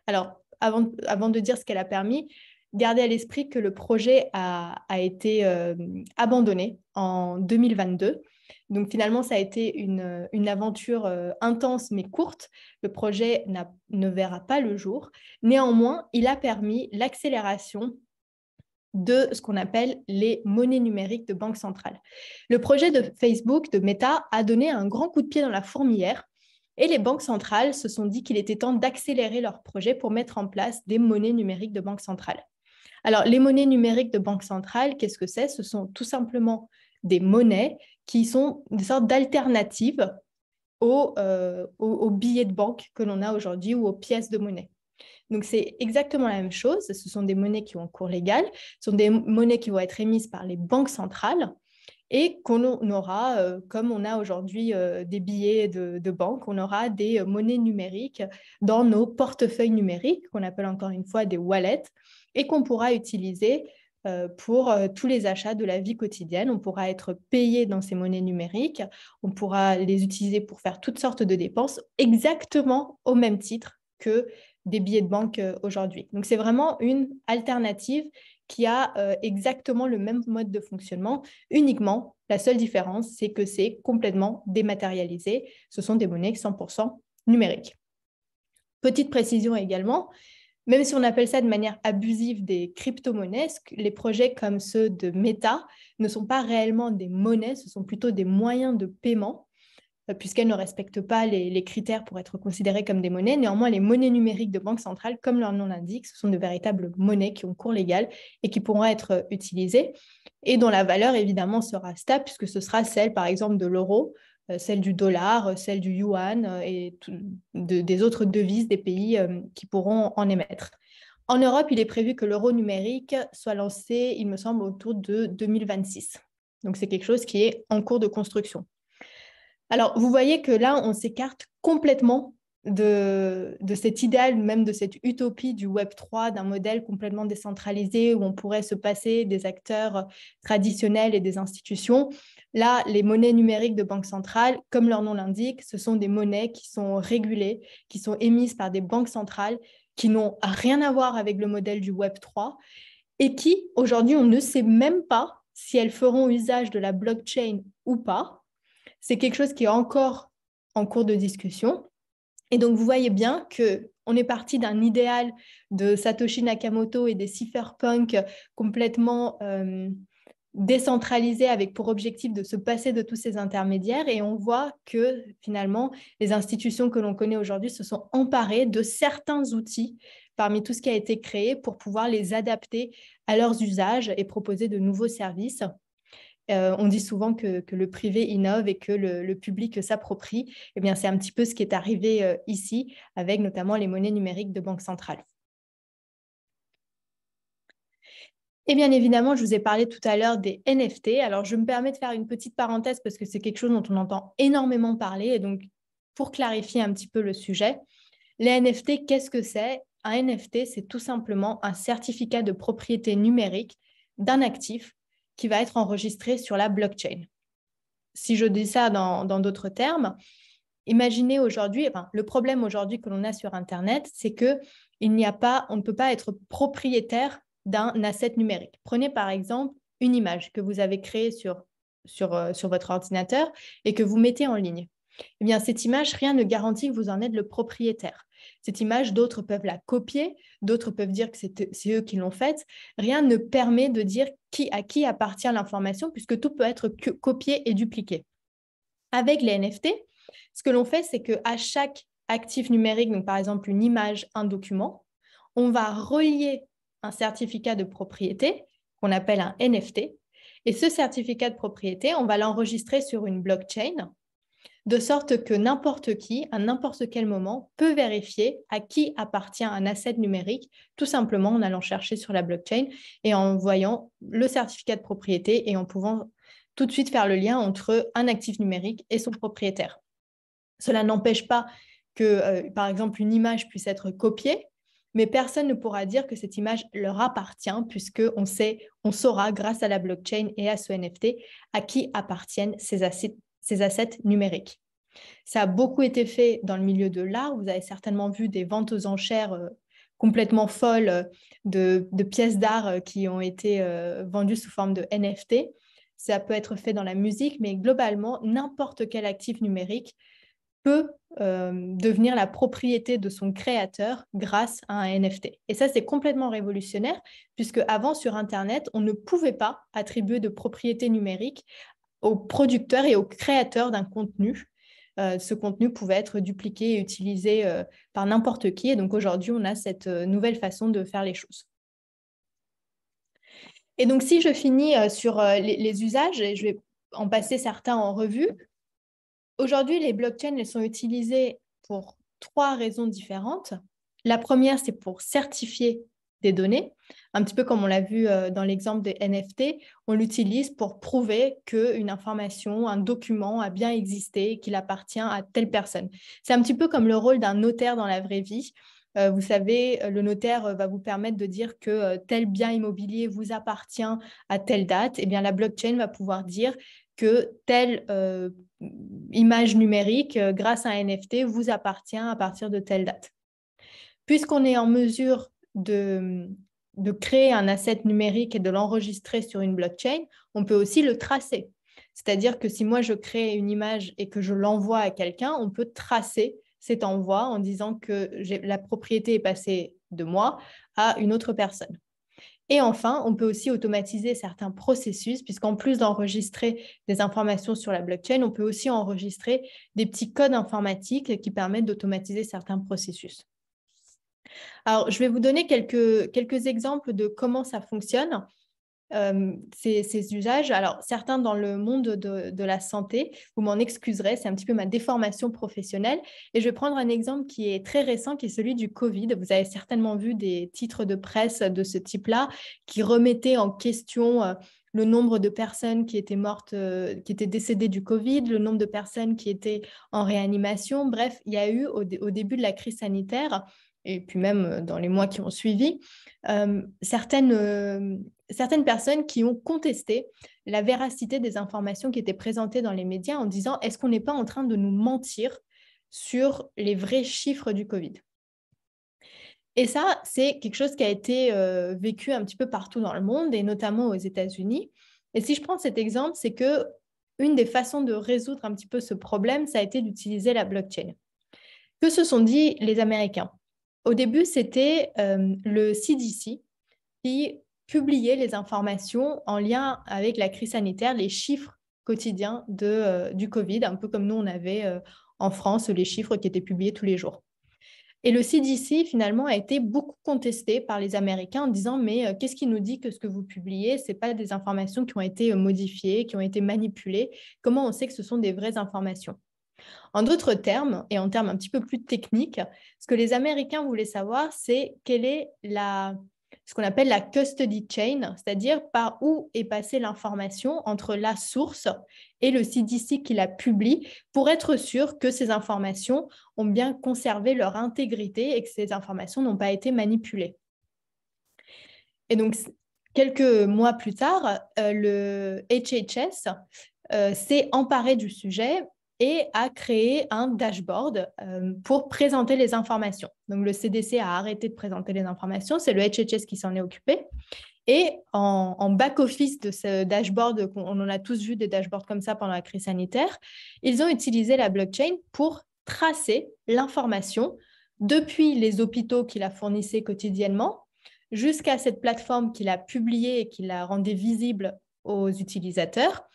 alors avant de dire ce qu'elle a permis, garder à l'esprit que le projet a, été euh, abandonné en 2022. Donc finalement, ça a été une, aventure euh, intense mais courte. Le projet ne verra pas le jour. Néanmoins, il a permis l'accélération de ce qu'on appelle les monnaies numériques de banque centrale. Le projet de Facebook, de Meta, a donné un grand coup de pied dans la fourmilière et les banques centrales se sont dit qu'il était temps d'accélérer leur projet pour mettre en place des monnaies numériques de banque centrale. Alors, les monnaies numériques de banque centrale, qu'est-ce que c'est Ce sont tout simplement des monnaies qui sont des sortes d'alternatives aux, euh, billets de banque que l'on a aujourd'hui ou aux pièces de monnaie. Donc c'est exactement la même chose, ce sont des monnaies qui ont cours légal, ce sont des monnaies qui vont être émises par les banques centrales et qu'on aura, euh, comme on a aujourd'hui euh, des billets de, banque, on aura des euh, monnaies numériques dans nos portefeuilles numériques, qu'on appelle encore une fois des wallets, et qu'on pourra utiliser pour tous les achats de la vie quotidienne. On pourra être payé dans ces monnaies numériques, on pourra les utiliser pour faire toutes sortes de dépenses exactement au même titre que des billets de banque aujourd'hui. Donc c'est vraiment une alternative qui a euh, exactement le même mode de fonctionnement. Uniquement, la seule différence, c'est que c'est complètement dématérialisé. Ce sont des monnaies 100% numériques. Petite précision également, même si on appelle ça de manière abusive des crypto-monnaies, les projets comme ceux de Meta ne sont pas réellement des monnaies, ce sont plutôt des moyens de paiement euh, puisqu'elles ne respectent pas les, critères pour être considérées comme des monnaies. Néanmoins, les monnaies numériques de banque centrale, comme leur nom l'indique, ce sont de véritables monnaies qui ont cours légal et qui pourront être euh, utilisées et dont la valeur, évidemment, sera stable, puisque ce sera celle, par exemple, de l'euro, euh, celle du dollar, celle du yuan et des autres devises des pays qui pourront en émettre. En Europe, il est prévu que l'euro numérique soit lancé, il me semble, autour de 2026. Donc c'est quelque chose qui est en cours de construction. Alors, vous voyez que là, on s'écarte complètement de, cet idéal, même de cette utopie du Web 3, d'un modèle complètement décentralisé où on pourrait se passer des acteurs traditionnels et des institutions. Là, les monnaies numériques de banque centrale, comme leur nom l'indique, ce sont des monnaies qui sont régulées, qui sont émises par des banques centrales, qui n'ont rien à voir avec le modèle du Web 3 et qui, aujourd'hui, on ne sait même pas si elles feront usage de la blockchain ou pas, c'est quelque chose qui est encore en cours de discussion. Et donc, vous voyez bien que on est parti d'un idéal de Satoshi Nakamoto et des cypherpunks complètement décentralisé euh, décentralisés avec pour objectif de se passer de tous ces intermédiaires. Et on voit que finalement, les institutions que l'on connaît aujourd'hui se sont emparées de certains outils parmi tout ce qui a été créé pour pouvoir les adapter à leurs usages et proposer de nouveaux services. Euh, on dit souvent que, le privé innove et que le, public s'approprie. Et eh bien, c'est un petit peu ce qui est arrivé euh, ici, avec notamment les monnaies numériques de Banque centrale. Et eh bien évidemment, je vous ai parlé tout à l'heure des NFT. Alors, je me permets de faire une petite parenthèse parce que c'est quelque chose dont on entend énormément parler. Et donc, pour clarifier un petit peu le sujet, les NFT, qu'est-ce que c'est Un NFT, c'est tout simplement un certificat de propriété numérique d'un actif qui va être enregistré sur la blockchain. Si je dis ça dans d'autres termes, imaginez aujourd'hui, le problème aujourd'hui que l'on a sur Internet, c'est que il n'y a pas, on ne peut pas être propriétaire d'un asset numérique. Prenez par exemple une image que vous avez créée sur, sur, euh, sur votre ordinateur et que vous mettez en ligne. Eh bien, cette image, rien ne garantit que vous en êtes le propriétaire. Cette image, d'autres peuvent la copier, d'autres peuvent dire que c'est eux qui l'ont faite. Rien ne permet de dire qui à qui appartient l'information, puisque tout peut être copié et dupliqué. Avec les NFT, ce que l'on fait, c'est qu'à chaque actif numérique, par exemple une image, un document, on va relier un certificat de propriété qu'on appelle un NFT. Et ce certificat de propriété, on va l'enregistrer sur une blockchain de sorte que n'importe qui, à n'importe quel moment, peut vérifier à qui appartient un asset numérique, tout simplement en allant chercher sur la blockchain et en voyant le certificat de propriété et en pouvant tout de suite faire le lien entre un actif numérique et son propriétaire. Cela n'empêche pas que, euh, par exemple, une image puisse être copiée, mais personne ne pourra dire que cette image leur appartient, puisque on sait, on saura grâce à la blockchain et à ce NFT à qui appartiennent ces assets ces assets numériques. Ça a beaucoup été fait dans le milieu de l'art. Vous avez certainement vu des ventes aux enchères euh, complètement folles euh, de, pièces d'art euh, qui ont été vendues sous forme de NFT. Ça peut être fait dans la musique, mais globalement, n'importe quel actif numérique peut devenir la propriété de son créateur grâce à un NFT. Et ça, c'est complètement révolutionnaire, puisque avant, sur Internet, on ne pouvait pas attribuer de propriété numérique au producteurs et aux créateurs d'un contenu. Euh, ce contenu pouvait être dupliqué et utilisé euh, par n'importe qui. Et donc aujourd'hui, on a cette euh, nouvelle façon de faire les choses. Et donc si je finis sur les, usages, et je vais en passer certains en revue, aujourd'hui, les blockchains, elles sont utilisées pour trois raisons différentes. La première, c'est pour certifier des données, un petit peu comme on l'a vu euh, dans l'exemple des NFT, on l'utilise pour prouver qu'une information, un document a bien existé, qu'il appartient à telle personne. C'est un petit peu comme le rôle d'un notaire dans la vraie vie. Euh, vous savez, euh, le notaire va vous permettre de dire que tel bien immobilier vous appartient à telle date. et eh bien, la blockchain va pouvoir dire que telle image numérique, grâce à un NFT, vous appartient à partir de telle date. Puisqu'on est en mesure de, créer un asset numérique et de l'enregistrer sur une blockchain, on peut aussi le tracer. C'est-à-dire que si moi je crée une image et que je l'envoie à quelqu'un, on peut tracer cet envoi en disant que la propriété est passée de moi à une autre personne. Et enfin, on peut aussi automatiser certains processus, puisqu'en plus d'enregistrer des informations sur la blockchain, on peut aussi enregistrer des petits codes informatiques qui permettent d'automatiser certains processus. Alors, je vais vous donner quelques, exemples de comment ça fonctionne. Euh, ces, usages. Alors, certains dans le monde de, la santé, vous m'en excuserez, c'est un petit peu ma déformation professionnelle. Et je vais prendre un exemple qui est très récent, qui est celui du Covid. Vous avez certainement vu des titres de presse de ce type-là qui remettaient en question euh, le nombre de personnes qui étaient mortes, euh, qui étaient décédées du Covid, le nombre de personnes qui étaient en réanimation. Bref, il y a eu au début de la crise sanitaire et puis même euh, dans les mois qui ont suivi, euh, certaines, euh, certaines personnes qui ont contesté la véracité des informations qui étaient présentées dans les médias en disant est-ce qu'on n'est pas en train de nous mentir sur les vrais chiffres du Covid et ça, c'est quelque chose qui a été vécu un petit peu partout dans le monde et notamment aux États-Unis. Et si je prends cet exemple, c'est que une des façons de résoudre un petit peu ce problème, ça a été d'utiliser la blockchain. Que se sont dit les Américains au début, c'était euh, le CDC qui publiait les informations en lien avec la crise sanitaire, les chiffres quotidiens de, euh, du Covid, un peu comme nous, on avait euh, en France les chiffres qui étaient publiés tous les jours. Et le CDC, finalement, a été beaucoup contesté par les Américains en disant Mais qu'est-ce qui nous dit que ce que vous publiez, ce n'est pas des informations qui ont été modifiées, qui ont été manipulées Comment on sait que ce sont des vraies informations en d'autres termes, et en termes un petit peu plus techniques, ce que les Américains voulaient savoir, c'est quelle est la, ce qu'on appelle la custody chain, c'est-à-dire par où est passée l'information entre la source et le CDC qui la publie pour être sûr que ces informations ont bien conservé leur intégrité et que ces informations n'ont pas été manipulées. Et donc, quelques mois plus tard, euh, le HHS euh, s'est emparé du sujet et a créé un dashboard euh, pour présenter les informations. Donc le CDC a arrêté de présenter les informations, c'est le HHS qui s'en est occupé. Et en, back-office de ce dashboard, on en a tous vu des dashboards comme ça pendant la crise sanitaire, ils ont utilisé la blockchain pour tracer l'information depuis les hôpitaux qui la fournissaient quotidiennement jusqu'à cette plateforme qu'il a publiée et qui a rendue visible aux utilisateurs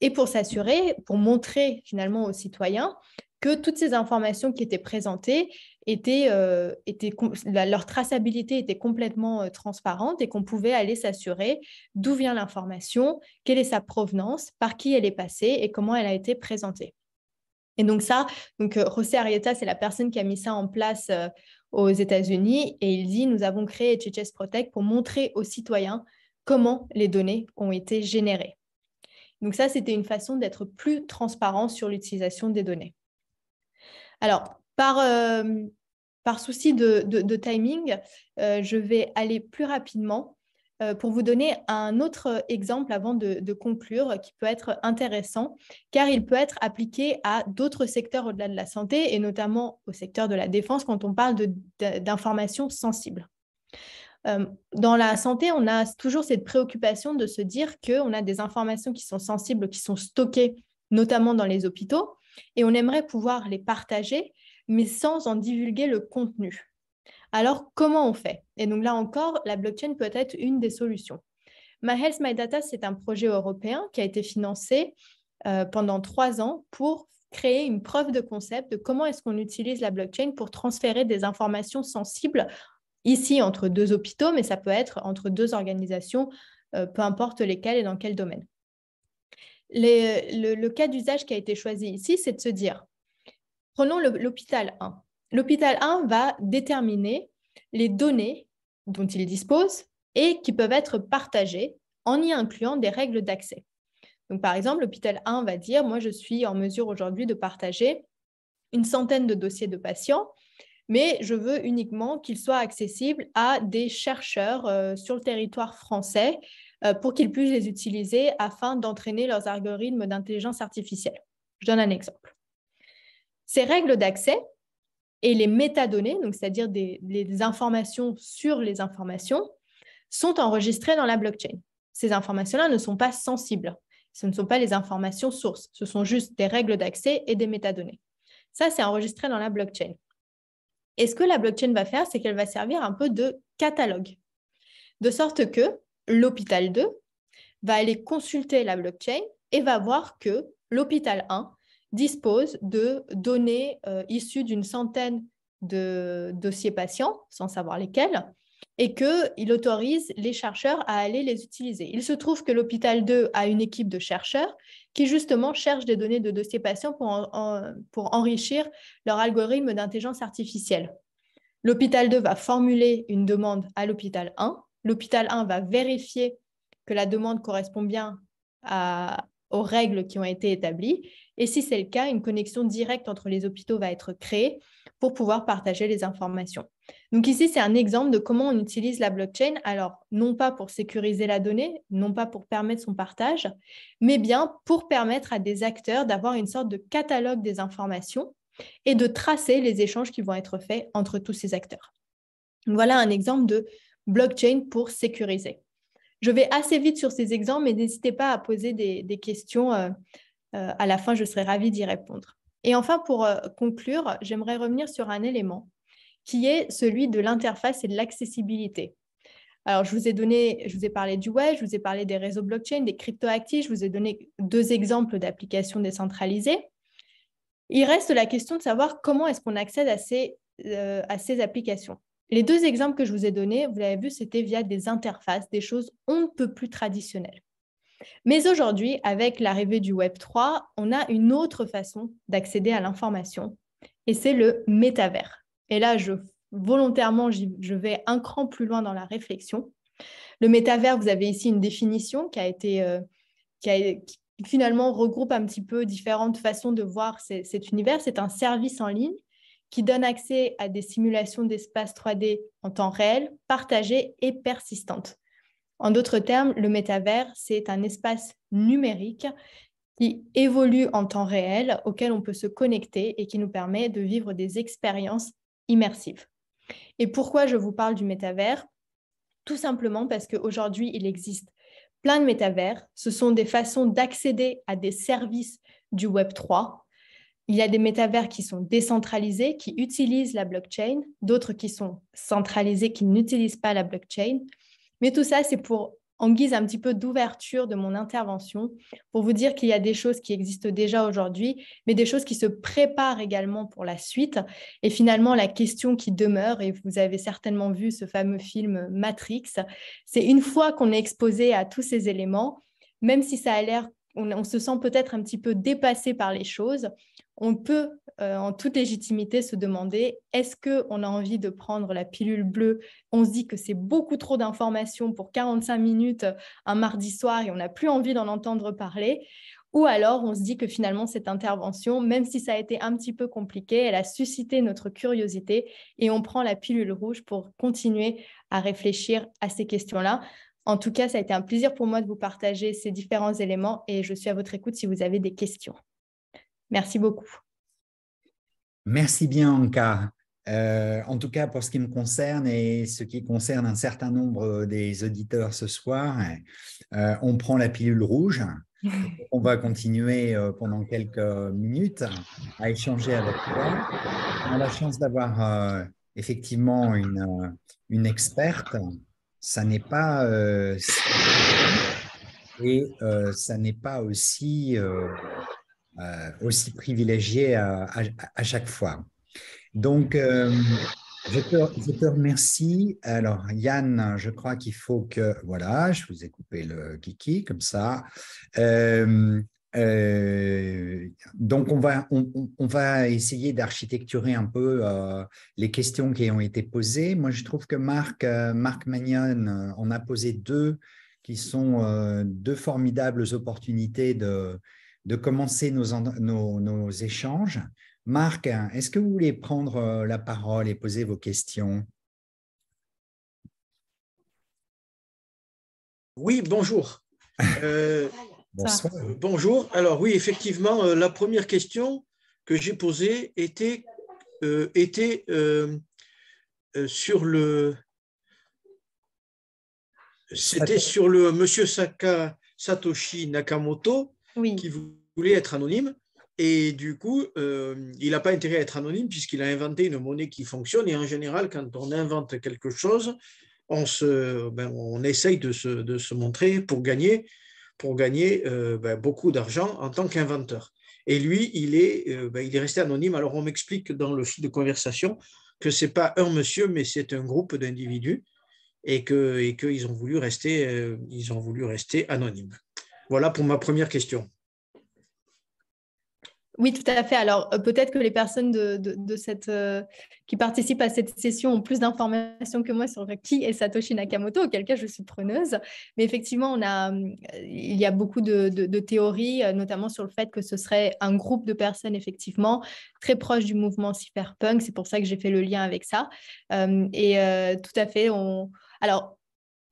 et pour s'assurer, pour montrer finalement aux citoyens que toutes ces informations qui étaient présentées étaient euh, leur traçabilité était complètement euh, transparente et qu'on pouvait aller s'assurer d'où vient l'information, quelle est sa provenance, par qui elle est passée et comment elle a été présentée. Et donc ça, donc euh, José Arrieta, c'est la personne qui a mis ça en place aux États-Unis et il dit nous avons créé HHS Protect pour montrer aux citoyens comment les données ont été générées. Donc ça, c'était une façon d'être plus transparent sur l'utilisation des données. Alors, par, euh, souci de, timing, euh, je vais aller plus rapidement euh, pour vous donner un autre exemple avant de, conclure qui peut être intéressant, car il peut être appliqué à d'autres secteurs au-delà de la santé, et notamment au secteur de la défense quand on parle d'informations sensibles. Euh, dans la santé, on a toujours cette préoccupation de se dire qu'on a des informations qui sont sensibles, qui sont stockées, notamment dans les hôpitaux, et on aimerait pouvoir les partager, mais sans en divulguer le contenu. Alors, comment on fait Et donc là encore, la blockchain peut être une des solutions. My Health, My Data, c'est un projet européen qui a été financé euh, pendant trois ans pour créer une preuve de concept de comment est-ce qu'on utilise la blockchain pour transférer des informations sensibles ici entre deux hôpitaux, mais ça peut être entre deux organisations, euh, peu importe lesquelles et dans quel domaine. le, le, cas d'usage qui a été choisi ici, c'est de se dire, prenons l'hôpital 1. L'hôpital 1 va déterminer les données dont il dispose et qui peuvent être partagées en y incluant des règles d'accès. Donc, par exemple, l'hôpital 1 va dire, moi, je suis en mesure aujourd'hui de partager une centaine de dossiers de patients mais je veux uniquement qu'ils soit accessibles à des chercheurs euh, sur le territoire français euh, pour qu'ils puissent les utiliser afin d'entraîner leurs algorithmes d'intelligence artificielle. Je donne un exemple. Ces règles d'accès et les métadonnées, c'est-à-dire des informations sur les informations, sont enregistrées dans la blockchain. Ces informations-là ne sont pas sensibles. Ce ne sont pas les informations sources, ce sont juste des règles d'accès et des métadonnées. Ça, c'est enregistré dans la blockchain. Et ce que la blockchain va faire, c'est qu'elle va servir un peu de catalogue. De sorte que l'hôpital 2 va aller consulter la blockchain et va voir que l'hôpital 1 dispose de données euh, issues d'une centaine de dossiers patients, sans savoir lesquels, et qu'il autorise les chercheurs à aller les utiliser. Il se trouve que l'hôpital 2 a une équipe de chercheurs qui justement cherchent des données de, dossiers patients pour, enrichir leur algorithme d'intelligence artificielle. L'hôpital 2 va formuler une demande à l'hôpital 1. L'hôpital 1 va vérifier que la demande correspond bien aux règles qui ont été établies. Et si c'est le cas, une connexion directe entre les hôpitaux va être créée pour pouvoir partager les informations. Donc ici, c'est un exemple de comment on utilise la blockchain. Alors, non pas pour sécuriser la donnée, non pas pour permettre son partage, mais bien pour permettre à des acteurs d'avoir une sorte de catalogue des informations et de tracer les échanges qui vont être faits entre tous ces acteurs. Voilà un exemple de blockchain pour sécuriser. Je vais assez vite sur ces exemples, mais n'hésitez pas à poser des, questions. Euh, euh, à la fin, je serai ravie d'y répondre. Et enfin, pour euh, conclure, j'aimerais revenir sur un élément qui est celui de l'interface et de l'accessibilité. Alors, je vous ai donné, je vous ai parlé du web, je vous ai parlé des réseaux blockchain, des cryptoactifs, je vous ai donné deux exemples d'applications décentralisées. Il reste la question de savoir comment est-ce qu'on accède à ces, euh, à ces applications. Les deux exemples que je vous ai donnés, vous l'avez vu, c'était via des interfaces, des choses on ne peut plus traditionnelles. Mais aujourd'hui, avec l'arrivée du Web 3, on a une autre façon d'accéder à l'information, et c'est le métavers. Et là, je, volontairement, je vais un cran plus loin dans la réflexion. Le métavers, vous avez ici une définition qui a été... Euh, qui, a, finalement regroupe un petit peu différentes façons de voir cet univers. C'est un service en ligne qui donne accès à des simulations d'espace 3D en temps réel, partagées et persistantes. En d'autres termes, le métavers, c'est un espace numérique qui évolue en temps réel, auquel on peut se connecter et qui nous permet de vivre des expériences immersive. Et pourquoi je vous parle du métavers Tout simplement parce qu'aujourd'hui, il existe plein de métavers. Ce sont des façons d'accéder à des services du Web 3. Il y a des métavers qui sont décentralisés, qui utilisent la blockchain, d'autres qui sont centralisés, qui n'utilisent pas la blockchain. Mais tout ça, c'est pour en guise un petit peu d'ouverture de mon intervention pour vous dire qu'il y a des choses qui existent déjà aujourd'hui, mais des choses qui se préparent également pour la suite. Et finalement, la question qui demeure, et vous avez certainement vu ce fameux film Matrix, c'est une fois qu'on est exposé à tous ces éléments, même si ça a l'air, on se sent peut-être un petit peu dépassé par les choses, on peut euh, en toute légitimité se demander est-ce qu'on a envie de prendre la pilule bleue On se dit que c'est beaucoup trop d'informations pour 45 minutes un mardi soir et on n'a plus envie d'en entendre parler. Ou alors on se dit que finalement cette intervention, même si ça a été un petit peu compliqué, elle a suscité notre curiosité et on prend la pilule rouge pour continuer à réfléchir à ces questions-là. En tout cas, ça a été un plaisir pour moi de vous partager ces différents éléments et je suis à votre écoute si vous avez des questions. Merci beaucoup. Merci bien, Anka. Euh, en tout cas, pour ce qui me concerne et ce qui concerne un certain nombre des auditeurs ce soir, euh, on prend la pilule rouge. On va continuer euh, pendant quelques minutes à échanger avec toi. On a la chance d'avoir effectivement une, une, experte. Ça n'est pas et ça n'est pas aussi euh, aussi privilégié à, chaque fois. Donc, euh, je, te, remercie. Alors, Yann, je crois qu'il faut que... Voilà, je vous ai coupé le kiki comme ça. Euh, donc, on va, on, va essayer d'architecturer un peu les questions qui ont été posées. Moi, je trouve que Marc, Marc Magnon en a posé deux qui sont deux formidables opportunités de, de commencer nos, échanges. Marc, est-ce que vous voulez prendre euh, la parole et poser vos questions Oui, bonjour. Euh, Bonsoir. Euh, bonjour. Alors oui, effectivement, la première question que j'ai posée était, sur le... C'était sur le monsieur Saka, Satoshi Nakamoto qui voulait être anonyme. Et du coup, euh, il n'a pas intérêt à être anonyme puisqu'il a inventé une monnaie qui fonctionne. Et en général, quand on invente quelque chose, on, se, ben, on essaye de se, de se, montrer pour gagner, pour gagner euh, ben, beaucoup d'argent en tant qu'inventeur. Et lui, il est, euh, ben, il est resté anonyme. Alors, on m'explique dans le fil de conversation que ce n'est pas un monsieur, mais c'est un groupe d'individus et qu'ils et que ont, voulu rester, ils ont voulu rester anonymes. Voilà pour ma première question. Oui, tout à fait. Alors, euh, peut-être que les personnes de, cette, euh, qui participent à cette session ont plus d'informations que moi sur qui est Satoshi Nakamoto, auquel cas je suis preneuse. Mais effectivement, on a, euh, il y a beaucoup de, théories, notamment sur le fait que ce serait un groupe de personnes, effectivement, très proche du mouvement cyberpunk. C'est pour ça que j'ai fait le lien avec ça. et tout à fait, on... Alors,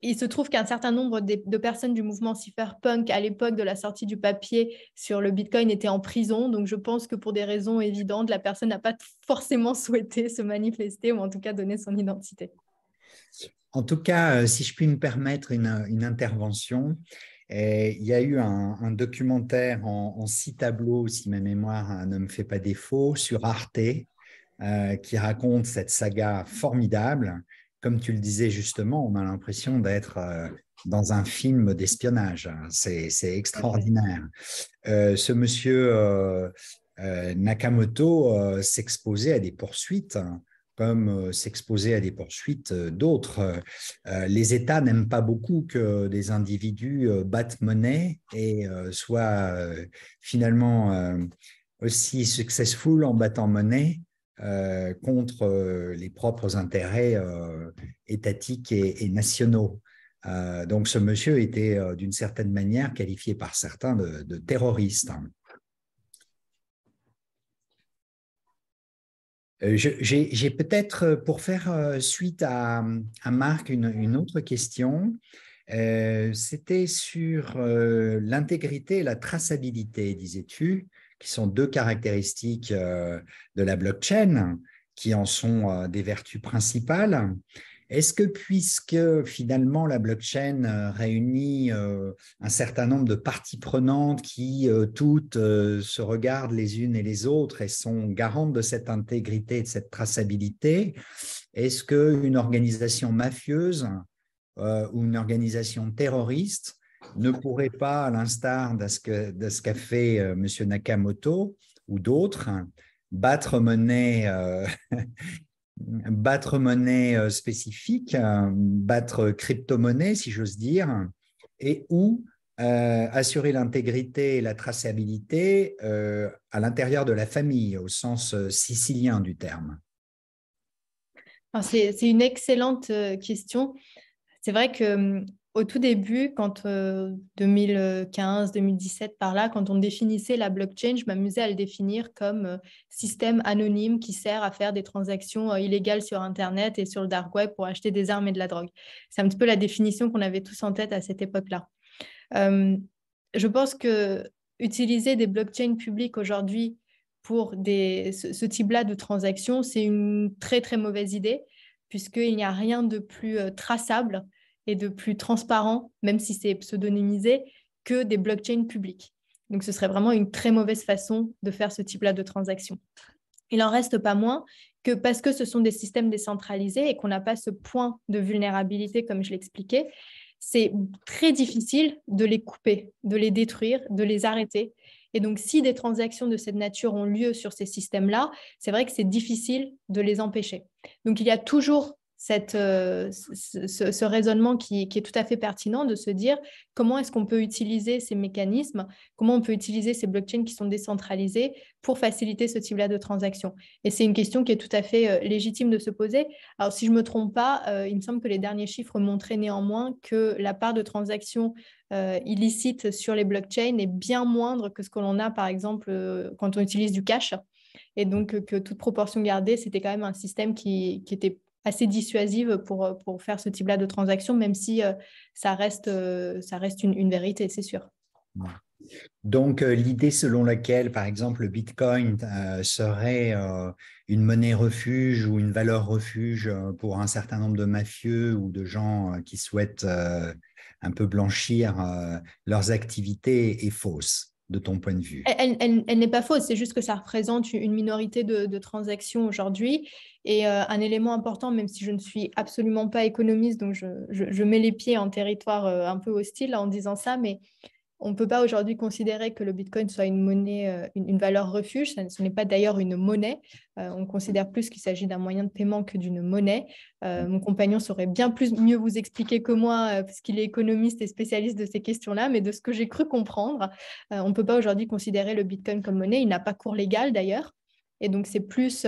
il se trouve qu'un certain nombre de, personnes du mouvement cypherpunk à l'époque de la sortie du papier sur le Bitcoin étaient en prison. Donc je pense que pour des raisons évidentes, la personne n'a pas forcément souhaité se manifester ou en tout cas donner son identité. En tout cas, euh, si je puis me permettre une, intervention, eh, il y a eu un, documentaire en, six tableaux, si ma mémoire hein, ne me fait pas défaut, sur Arte, euh, qui raconte cette saga formidable comme tu le disais justement, on a l'impression d'être euh, dans un film d'espionnage. Hein. C'est extraordinaire. Euh, ce monsieur euh, Nakamoto s'exposait à des poursuites hein, comme s'exposer à des poursuites d'autres. les États n'aiment pas beaucoup que des individus battent monnaie et soient finalement aussi successful en battant monnaie euh, contre euh, les propres intérêts euh, étatiques et, nationaux. donc ce monsieur était d'une certaine manière qualifié par certains de, terroriste. J'ai peut-être, pour faire suite à, Marc, une, autre question. C'était sur l'intégrité et la traçabilité, disais-tu qui sont deux caractéristiques euh, de la blockchain, qui en sont euh, des vertus principales. Est-ce que puisque finalement la blockchain euh, réunit un certain nombre de parties prenantes qui toutes se regardent les unes et les autres et sont garantes de cette intégrité et de cette traçabilité, est-ce qu'une organisation mafieuse ou une organisation terroriste ne pourrait pas, à l'instar de ce qu'a fait Monsieur M. Nakamoto ou d'autres, hein, battre monnaie, euh, battre monnaie euh, spécifique, euh, battre crypto-monnaie, si j'ose dire, et ou assurer l'intégrité et la traçabilité à l'intérieur de la famille, au sens sicilien du terme C'est une excellente question. C'est vrai que hum, au tout début, quand 2015, euh, 2017, par là, quand on définissait la blockchain, je m'amusais à le définir comme euh, système anonyme qui sert à faire des transactions euh, illégales sur Internet et sur le dark web pour acheter des armes et de la drogue. C'est un petit peu la définition qu'on avait tous en tête à cette époque-là. je pense que utiliser des blockchains publics aujourd'hui pour ce, type-là de transactions, c'est une très très mauvaise idée puisqu'il n'y a rien de plus traçable et de plus transparent, même si c'est pseudonymisé, que des blockchains publics. Donc ce serait vraiment une très mauvaise façon de faire ce type-là de transaction. Il en reste pas moins que parce que ce sont des systèmes décentralisés et qu'on n'a pas ce point de vulnérabilité comme je l'expliquais, c'est très difficile de les couper, de les détruire, de les arrêter. Et donc, si des transactions de cette nature ont lieu sur ces systèmes-là, c'est vrai que c'est difficile de les empêcher. Donc, il y a toujours cette, euh, ce, raisonnement qui, est tout à fait pertinent de se dire comment est-ce qu'on peut utiliser ces mécanismes, comment on peut utiliser ces blockchains qui sont décentralisées pour faciliter ce type-là de transactions Et c'est une question qui est tout à fait euh, légitime de se poser. Alors, si je ne me trompe pas, euh, il me semble que les derniers chiffres montraient néanmoins que la part de transactions illicites sur les blockchains est bien moindre que ce que l'on a, par exemple, quand on utilise du cash. Et donc, que toute proportion gardée, c'était quand même un système qui était assez dissuasive pour, euh, pour faire ce type-là de transaction, même si euh, ça reste, euh, ça reste une, vérité, c'est sûr. Donc, l'idée selon laquelle, par exemple, le Bitcoin serait une monnaie refuge ou une valeur refuge pour un certain nombre de mafieux ou de gens qui souhaitent un peu blanchir leurs activités est fausse de ton point de vue Elle, n'est pas fausse, c'est juste que ça représente une minorité de, transactions aujourd'hui. Et euh, un élément important, même si je ne suis absolument pas économiste, donc je, mets les pieds en territoire euh, un peu hostile en disant ça, mais on ne peut pas aujourd'hui considérer que le Bitcoin soit une monnaie, euh, une, valeur refuge. ce n'est pas d'ailleurs une monnaie. Euh, on considère plus qu'il s'agit d'un moyen de paiement que d'une monnaie. Euh, mon compagnon saurait bien plus mieux vous expliquer que moi, parce qu'il est économiste et spécialiste de ces questions-là. Mais de ce que j'ai cru comprendre, on ne peut pas aujourd'hui considérer le Bitcoin comme monnaie. Il n'a pas cours légal d'ailleurs. Et donc, c'est plus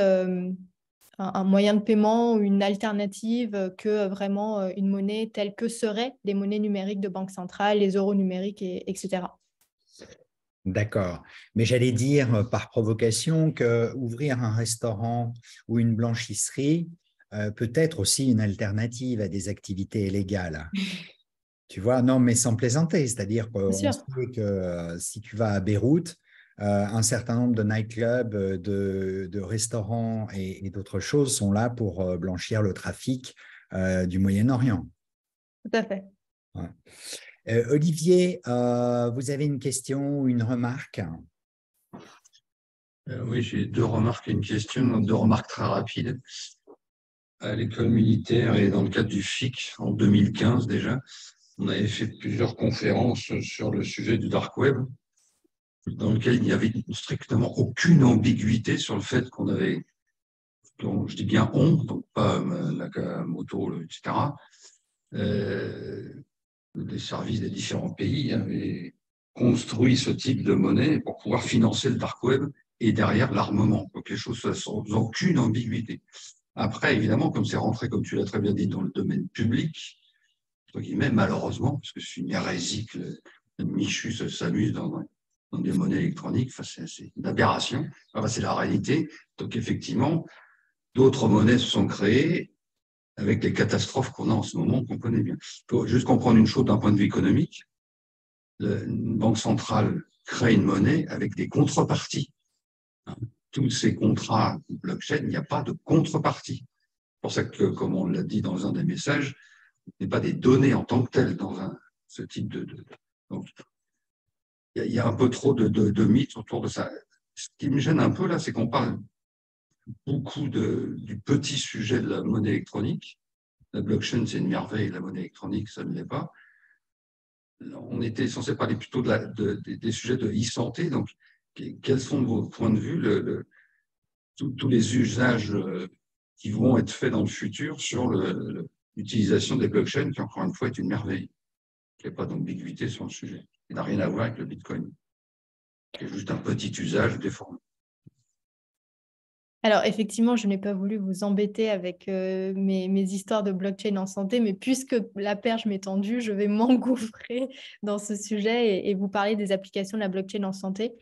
un, moyen de paiement ou une alternative que euh, vraiment euh, une monnaie telle que seraient les monnaies numériques de banque centrale, les euros numériques, etc. D'accord. Mais j'allais dire euh, par provocation que ouvrir un restaurant ou une blanchisserie peut être aussi une alternative à des activités illégales. tu vois, non, mais sans plaisanter. C'est-à-dire que, si tu vas à Beyrouth, euh, un certain nombre de nightclubs, euh, de, restaurants et, d'autres choses sont là pour euh, blanchir le trafic du Moyen-Orient. Tout à fait. Olivier, vous avez une question ou une remarque Oui, j'ai deux remarques et une question, deux remarques très rapides. À l'école militaire et dans le cadre du FIC en 2015 déjà, on avait fait plusieurs conférences sur le sujet du dark web dans lequel il n'y avait strictement aucune ambiguïté sur le fait qu'on avait, donc je dis bien on, donc pas euh, la moto, etc., euh, des services des différents pays avaient construit ce type de monnaie pour pouvoir financer le dark web et derrière l'armement, Donc, les choses sans aucune ambiguïté. Après, évidemment, comme c'est rentré, comme tu l'as très bien dit, dans le domaine public, entre malheureusement, parce que c'est une hérésie que Michu s'amuse dans, dans des monnaies électroniques. c'est une aberration. c'est la réalité. Donc, effectivement, d'autres monnaies se sont créées avec les catastrophes qu'on a en ce moment, qu'on connaît bien. Pour juste comprendre une chose d'un point de vue économique, une banque centrale crée une monnaie avec des contreparties. Hein, tous ces contrats blockchain, il n'y a pas de contrepartie. C'est pour ça que, comme on l'a dit dans un des messages, il n'y a pas des données en tant que telles dans un, ce type de, il y, a un peu trop de, mythes autour de ça. Ce qui me gêne un peu là, c'est qu'on parle beaucoup du petit sujet de la monnaie électronique. La blockchain, c'est une merveille, la monnaie électronique, ça ne l'est pas. On était censé parler plutôt de des sujets de e-santé, donc quels sont vos points de vue, tous les usages euh, qui vont être faits dans le futur sur l'utilisation des blockchains, qui encore une fois est une merveille. Il n'y a pas d'ambiguïté sur le sujet n'a rien à voir avec le Bitcoin, C'est juste un petit usage déformé. Alors effectivement, je n'ai pas voulu vous embêter avec euh, mes, histoires de blockchain en santé, mais puisque la perche m'est tendue, je vais m'engouffrer dans ce sujet et, vous parler des applications de la blockchain en santé.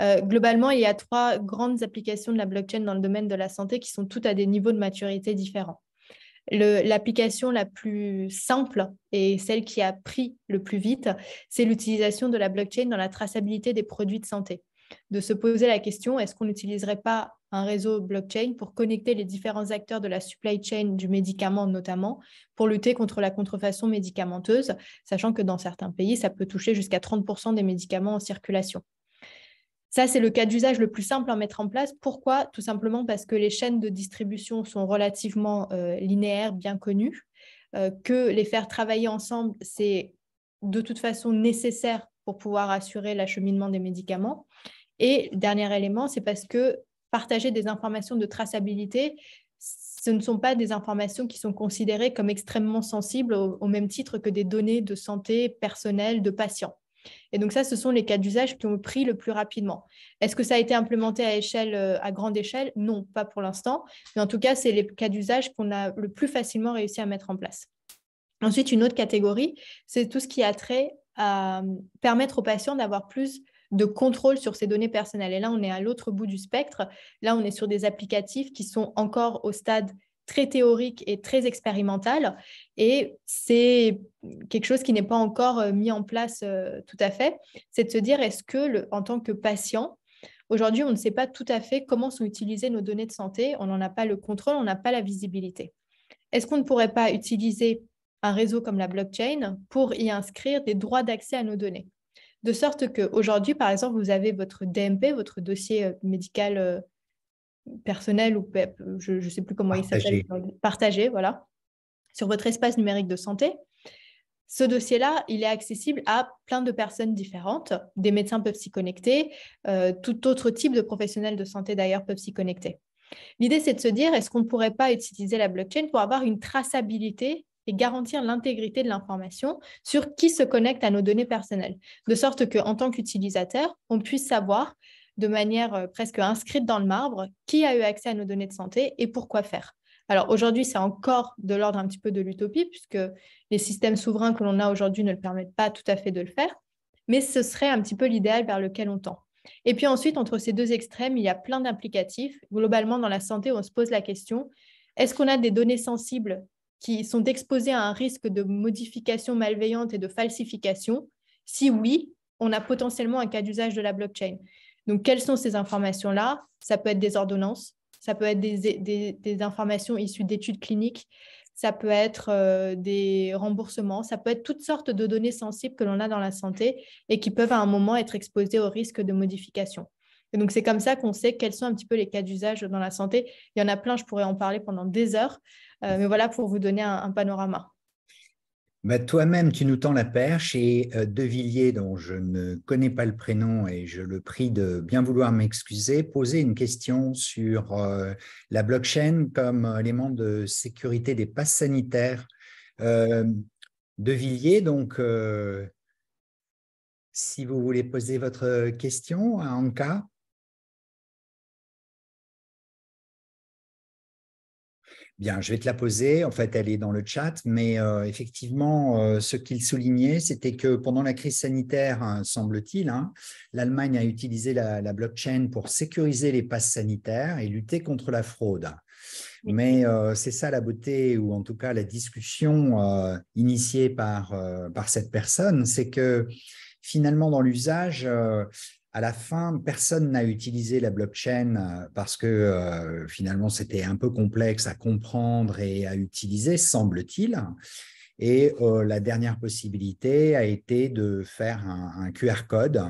Euh, globalement, il y a trois grandes applications de la blockchain dans le domaine de la santé qui sont toutes à des niveaux de maturité différents. L'application la plus simple et celle qui a pris le plus vite, c'est l'utilisation de la blockchain dans la traçabilité des produits de santé. De se poser la question, est-ce qu'on n'utiliserait pas un réseau blockchain pour connecter les différents acteurs de la supply chain du médicament notamment, pour lutter contre la contrefaçon médicamenteuse, sachant que dans certains pays, ça peut toucher jusqu'à 30% des médicaments en circulation. Ça, c'est le cas d'usage le plus simple à mettre en place. Pourquoi Tout simplement parce que les chaînes de distribution sont relativement euh, linéaires, bien connues, euh, que les faire travailler ensemble, c'est de toute façon nécessaire pour pouvoir assurer l'acheminement des médicaments. Et dernier élément, c'est parce que partager des informations de traçabilité, ce ne sont pas des informations qui sont considérées comme extrêmement sensibles au, au même titre que des données de santé personnelle de patients. Et donc ça, ce sont les cas d'usage qui ont pris le plus rapidement. Est-ce que ça a été implémenté à échelle, euh, à grande échelle Non, pas pour l'instant. Mais en tout cas, c'est les cas d'usage qu'on a le plus facilement réussi à mettre en place. Ensuite, une autre catégorie, c'est tout ce qui a trait à euh, permettre aux patients d'avoir plus de contrôle sur ces données personnelles. Et là, on est à l'autre bout du spectre. Là, on est sur des applicatifs qui sont encore au stade très théorique et très expérimental. Et c'est quelque chose qui n'est pas encore euh, mis en place euh, tout à fait. C'est de se dire, est-ce que le, en tant que patient, aujourd'hui, on ne sait pas tout à fait comment sont utilisées nos données de santé, on n'en a pas le contrôle, on n'a pas la visibilité. Est-ce qu'on ne pourrait pas utiliser un réseau comme la blockchain pour y inscrire des droits d'accès à nos données De sorte qu'aujourd'hui, par exemple, vous avez votre DMP, votre dossier euh, médical personnel ou je ne sais plus comment il s'appelle, partager euh, voilà, sur votre espace numérique de santé. Ce dossier-là, il est accessible à plein de personnes différentes. Des médecins peuvent s'y connecter, euh, tout autre type de professionnels de santé d'ailleurs peuvent s'y connecter. L'idée, c'est de se dire, est-ce qu'on ne pourrait pas utiliser la blockchain pour avoir une traçabilité et garantir l'intégrité de l'information sur qui se connecte à nos données personnelles, de sorte qu'en tant qu'utilisateur, on puisse savoir de manière euh, presque inscrite dans le marbre qui a eu accès à nos données de santé et pourquoi faire. Alors aujourd'hui, c'est encore de l'ordre un petit peu de l'utopie, puisque les systèmes souverains que l'on a aujourd'hui ne le permettent pas tout à fait de le faire, mais ce serait un petit peu l'idéal vers lequel on tend. Et puis ensuite, entre ces deux extrêmes, il y a plein d'implicatifs. Globalement, dans la santé, on se pose la question, est-ce qu'on a des données sensibles qui sont exposées à un risque de modification malveillante et de falsification Si oui, on a potentiellement un cas d'usage de la blockchain. Donc, quelles sont ces informations-là Ça peut être des ordonnances, ça peut être des, informations issues d'études cliniques, ça peut être euh, des remboursements, ça peut être toutes sortes de données sensibles que l'on a dans la santé et qui peuvent à un moment être exposées au risque de modification. Et donc, c'est comme ça qu'on sait quels sont un petit peu les cas d'usage dans la santé. Il y en a plein, je pourrais en parler pendant des heures, euh, mais voilà pour vous donner un panorama. Bah, toi-même, tu nous tends la perche et euh, De Villiers, dont je ne connais pas le prénom et je le prie de bien vouloir m'excuser, posait une question sur euh, la blockchain comme élément de sécurité des passes sanitaires. Euh, de Villiers, donc, si vous voulez poser votre question à Anka. Bien, je vais te la poser. En fait, elle est dans le chat, mais euh, effectivement, euh, ce qu'il soulignait, c'était que pendant la crise sanitaire, hein, semble-t-il, hein, l'Allemagne a utilisé la, blockchain pour sécuriser les passes sanitaires et lutter contre la fraude. Mais euh, c'est ça la beauté, ou en tout cas la discussion initiée par, par cette personne, c'est que finalement, dans l'usage, à la fin, personne n'a utilisé la blockchain euh, parce que euh, finalement, c'était un peu complexe à comprendre et à utiliser, semble-t-il. Et euh, la dernière possibilité a été de faire un, QR code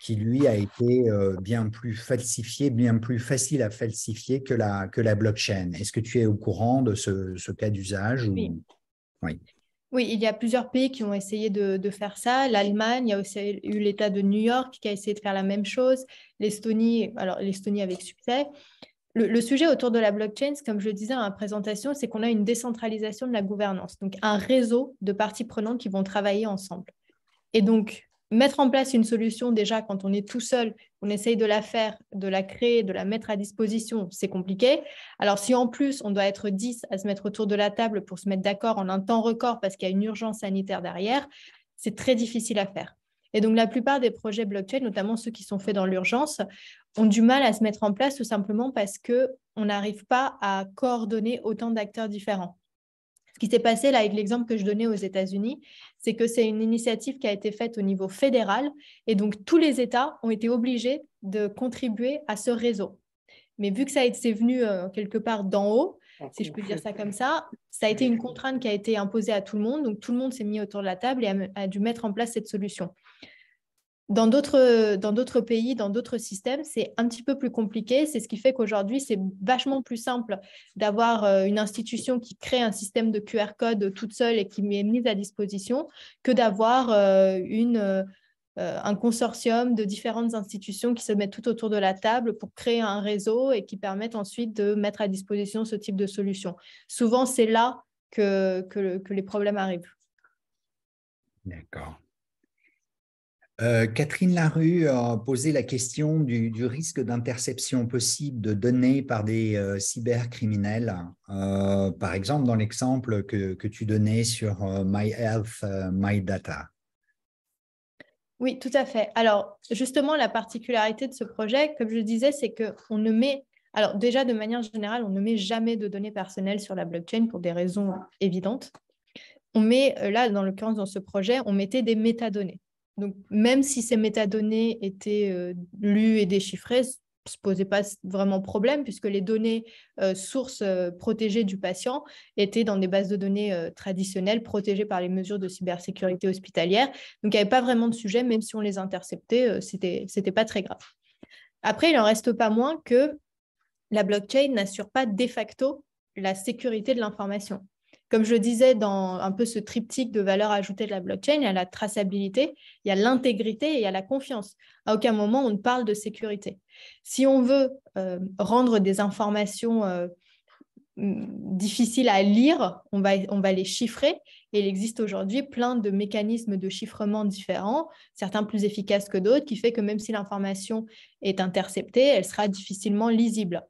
qui, lui, a été bien plus falsifié, bien plus facile à falsifier que la, que la blockchain. Est-ce que tu es au courant de ce, cas d'usage Oui. Oui, il y a plusieurs pays qui ont essayé de, faire ça. L'Allemagne, il y a aussi eu l'État de New York qui a essayé de faire la même chose. L'Estonie, alors l'Estonie avec succès. Le, sujet autour de la blockchain, comme je le disais en présentation, c'est qu'on a une décentralisation de la gouvernance, donc un réseau de parties prenantes qui vont travailler ensemble. Et donc, mettre en place une solution déjà quand on est tout seul, on essaye de la faire, de la créer, de la mettre à disposition, c'est compliqué. Alors si en plus on doit être 10 à se mettre autour de la table pour se mettre d'accord en un temps record parce qu'il y a une urgence sanitaire derrière, c'est très difficile à faire. Et donc la plupart des projets blockchain, notamment ceux qui sont faits dans l'urgence, ont du mal à se mettre en place tout simplement parce qu'on n'arrive pas à coordonner autant d'acteurs différents. Ce qui s'est passé là avec l'exemple que je donnais aux États-Unis, c'est que c'est une initiative qui a été faite au niveau fédéral et donc tous les États ont été obligés de contribuer à ce réseau. Mais vu que ça s'est venu euh, quelque part d'en haut, si je peux dire ça comme ça, ça a été une contrainte qui a été imposée à tout le monde. Donc tout le monde s'est mis autour de la table et a dû mettre en place cette solution. Dans d'autres, dans d'autres pays, dans d'autres systèmes, c'est un petit peu plus compliqué. C'est ce qui fait qu'aujourd'hui, c'est vachement plus simple d'avoir euh, une institution qui crée un système de QR code toute seule et qui est mise à disposition que d'avoir euh, euh, un consortium de différentes institutions qui se mettent tout autour de la table pour créer un réseau et qui permettent ensuite de mettre à disposition ce type de solution. Souvent, c'est là que, que les problèmes arrivent. D'accord. Euh, Catherine Larue a posé la question du, risque d'interception possible de données par des euh, cybercriminels. Euh, par exemple, dans l'exemple que, tu donnais sur My Health, My Data. Oui, tout à fait. Alors, justement, la particularité de ce projet, comme je disais, c'est qu'on ne met, alors déjà de manière générale, on ne met jamais de données personnelles sur la blockchain pour des raisons évidentes. On met, là, dans le cas dans ce projet, on mettait des métadonnées. Donc, même si ces métadonnées étaient euh, lues et déchiffrées, se posait pas vraiment problème puisque les données euh, sources euh, protégées du patient étaient dans des bases de données traditionnelles protégées par les mesures de cybersécurité hospitalière. Donc il n'y avait pas vraiment de sujet, même si on les interceptait, ce n'était pas très grave. Après, il n'en reste pas moins que la blockchain n'assure pas de facto la sécurité de l'information. Comme je disais dans un peu ce triptyque de valeur ajoutée de la blockchain, il y a la traçabilité, il y a l'intégrité et il y a la confiance. À aucun moment on ne parle de sécurité. Si on veut euh, rendre des informations euh, difficiles à lire, on va, on va les chiffrer. Et il existe aujourd'hui plein de mécanismes de chiffrement différents, certains plus efficaces que d'autres, qui fait que même si l'information est interceptée, elle sera difficilement lisible.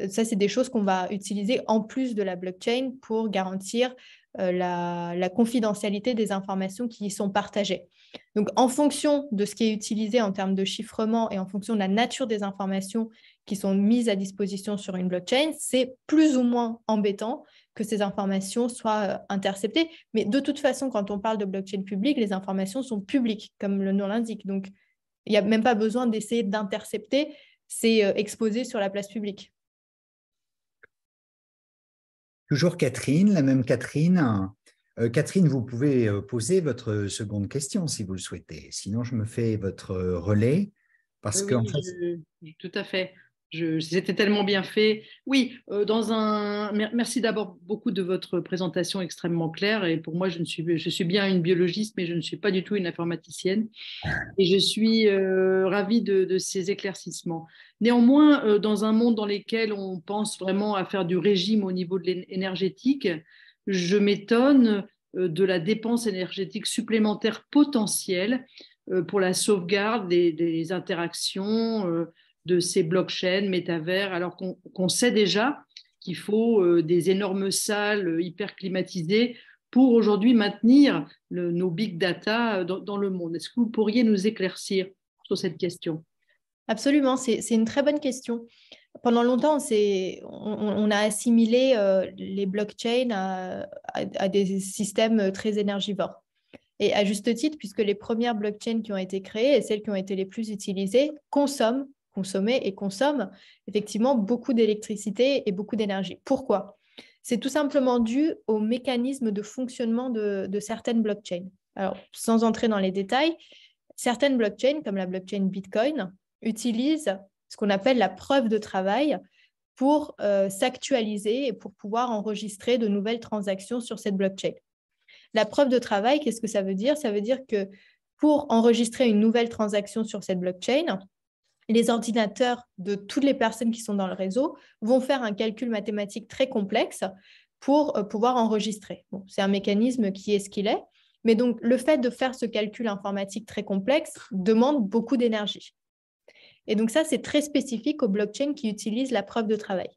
Euh, ça, c'est des choses qu'on va utiliser en plus de la blockchain pour garantir euh, la, confidentialité des informations qui y sont partagées. Donc, en fonction de ce qui est utilisé en termes de chiffrement et en fonction de la nature des informations qui sont mises à disposition sur une blockchain, c'est plus ou moins embêtant que ces informations soient euh, interceptées. Mais de toute façon, quand on parle de blockchain publique, les informations sont publiques, comme le nom l'indique. Donc, il n'y a même pas besoin d'essayer d'intercepter, c'est exposé sur la place publique. Toujours Catherine, la même Catherine. Euh, Catherine, vous pouvez euh, poser votre seconde question si vous le souhaitez. Sinon, je me fais votre euh, relais. Parce tout à fait. C'était tellement bien fait. Oui, euh, dans un. Merci d'abord beaucoup de votre présentation extrêmement claire. Et pour moi, je, ne suis, je suis bien une biologiste, mais je ne suis pas du tout une informaticienne. Et je suis euh, ravie de, ces éclaircissements. Néanmoins, euh, dans un monde dans lequel on pense vraiment à faire du régime au niveau de énergétique, je m'étonne de la dépense énergétique supplémentaire potentielle pour la sauvegarde des, des interactions de ces blockchains, métavers, alors qu'on sait déjà qu'il faut euh, des énormes salles hyper climatisées pour aujourd'hui maintenir le, nos big data euh, dans, le monde. Est-ce que vous pourriez nous éclaircir sur cette question Absolument, c'est une très bonne question. Pendant longtemps, on, on, a assimilé euh, les blockchains à, à, des systèmes très énergivores. Et à juste titre, puisque les premières blockchains qui ont été créées et celles qui ont été les plus utilisées consomment consommer et consomme effectivement beaucoup d'électricité et beaucoup d'énergie. Pourquoi C'est tout simplement dû au mécanisme de fonctionnement de, certaines blockchains. Alors, sans entrer dans les détails, certaines blockchains, comme la blockchain Bitcoin, utilisent ce qu'on appelle la preuve de travail pour euh, s'actualiser et pour pouvoir enregistrer de nouvelles transactions sur cette blockchain. La preuve de travail, qu'est-ce que ça veut dire Ça veut dire que pour enregistrer une nouvelle transaction sur cette blockchain, les ordinateurs de toutes les personnes qui sont dans le réseau vont faire un calcul mathématique très complexe pour euh, pouvoir enregistrer. c'est un mécanisme qui est ce qu'il est, mais donc le fait de faire ce calcul informatique très complexe demande beaucoup d'énergie. Et donc ça, c'est très spécifique aux blockchains qui utilisent la preuve de travail.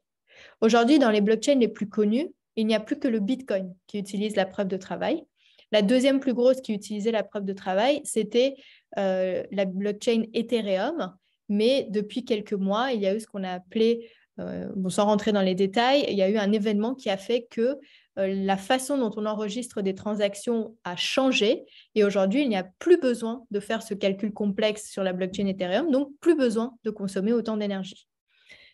Aujourd'hui, dans les blockchains les plus connues, il n'y a plus que le Bitcoin qui utilise la preuve de travail. La deuxième plus grosse qui utilisait la preuve de travail, c'était euh, la blockchain Ethereum, mais depuis quelques mois, il y a eu ce qu'on a appelé, euh, sans rentrer dans les détails, il y a eu un événement qui a fait que euh, la façon dont on enregistre des transactions a changé. Et aujourd'hui, il n'y a plus besoin de faire ce calcul complexe sur la blockchain Ethereum, donc plus besoin de consommer autant d'énergie.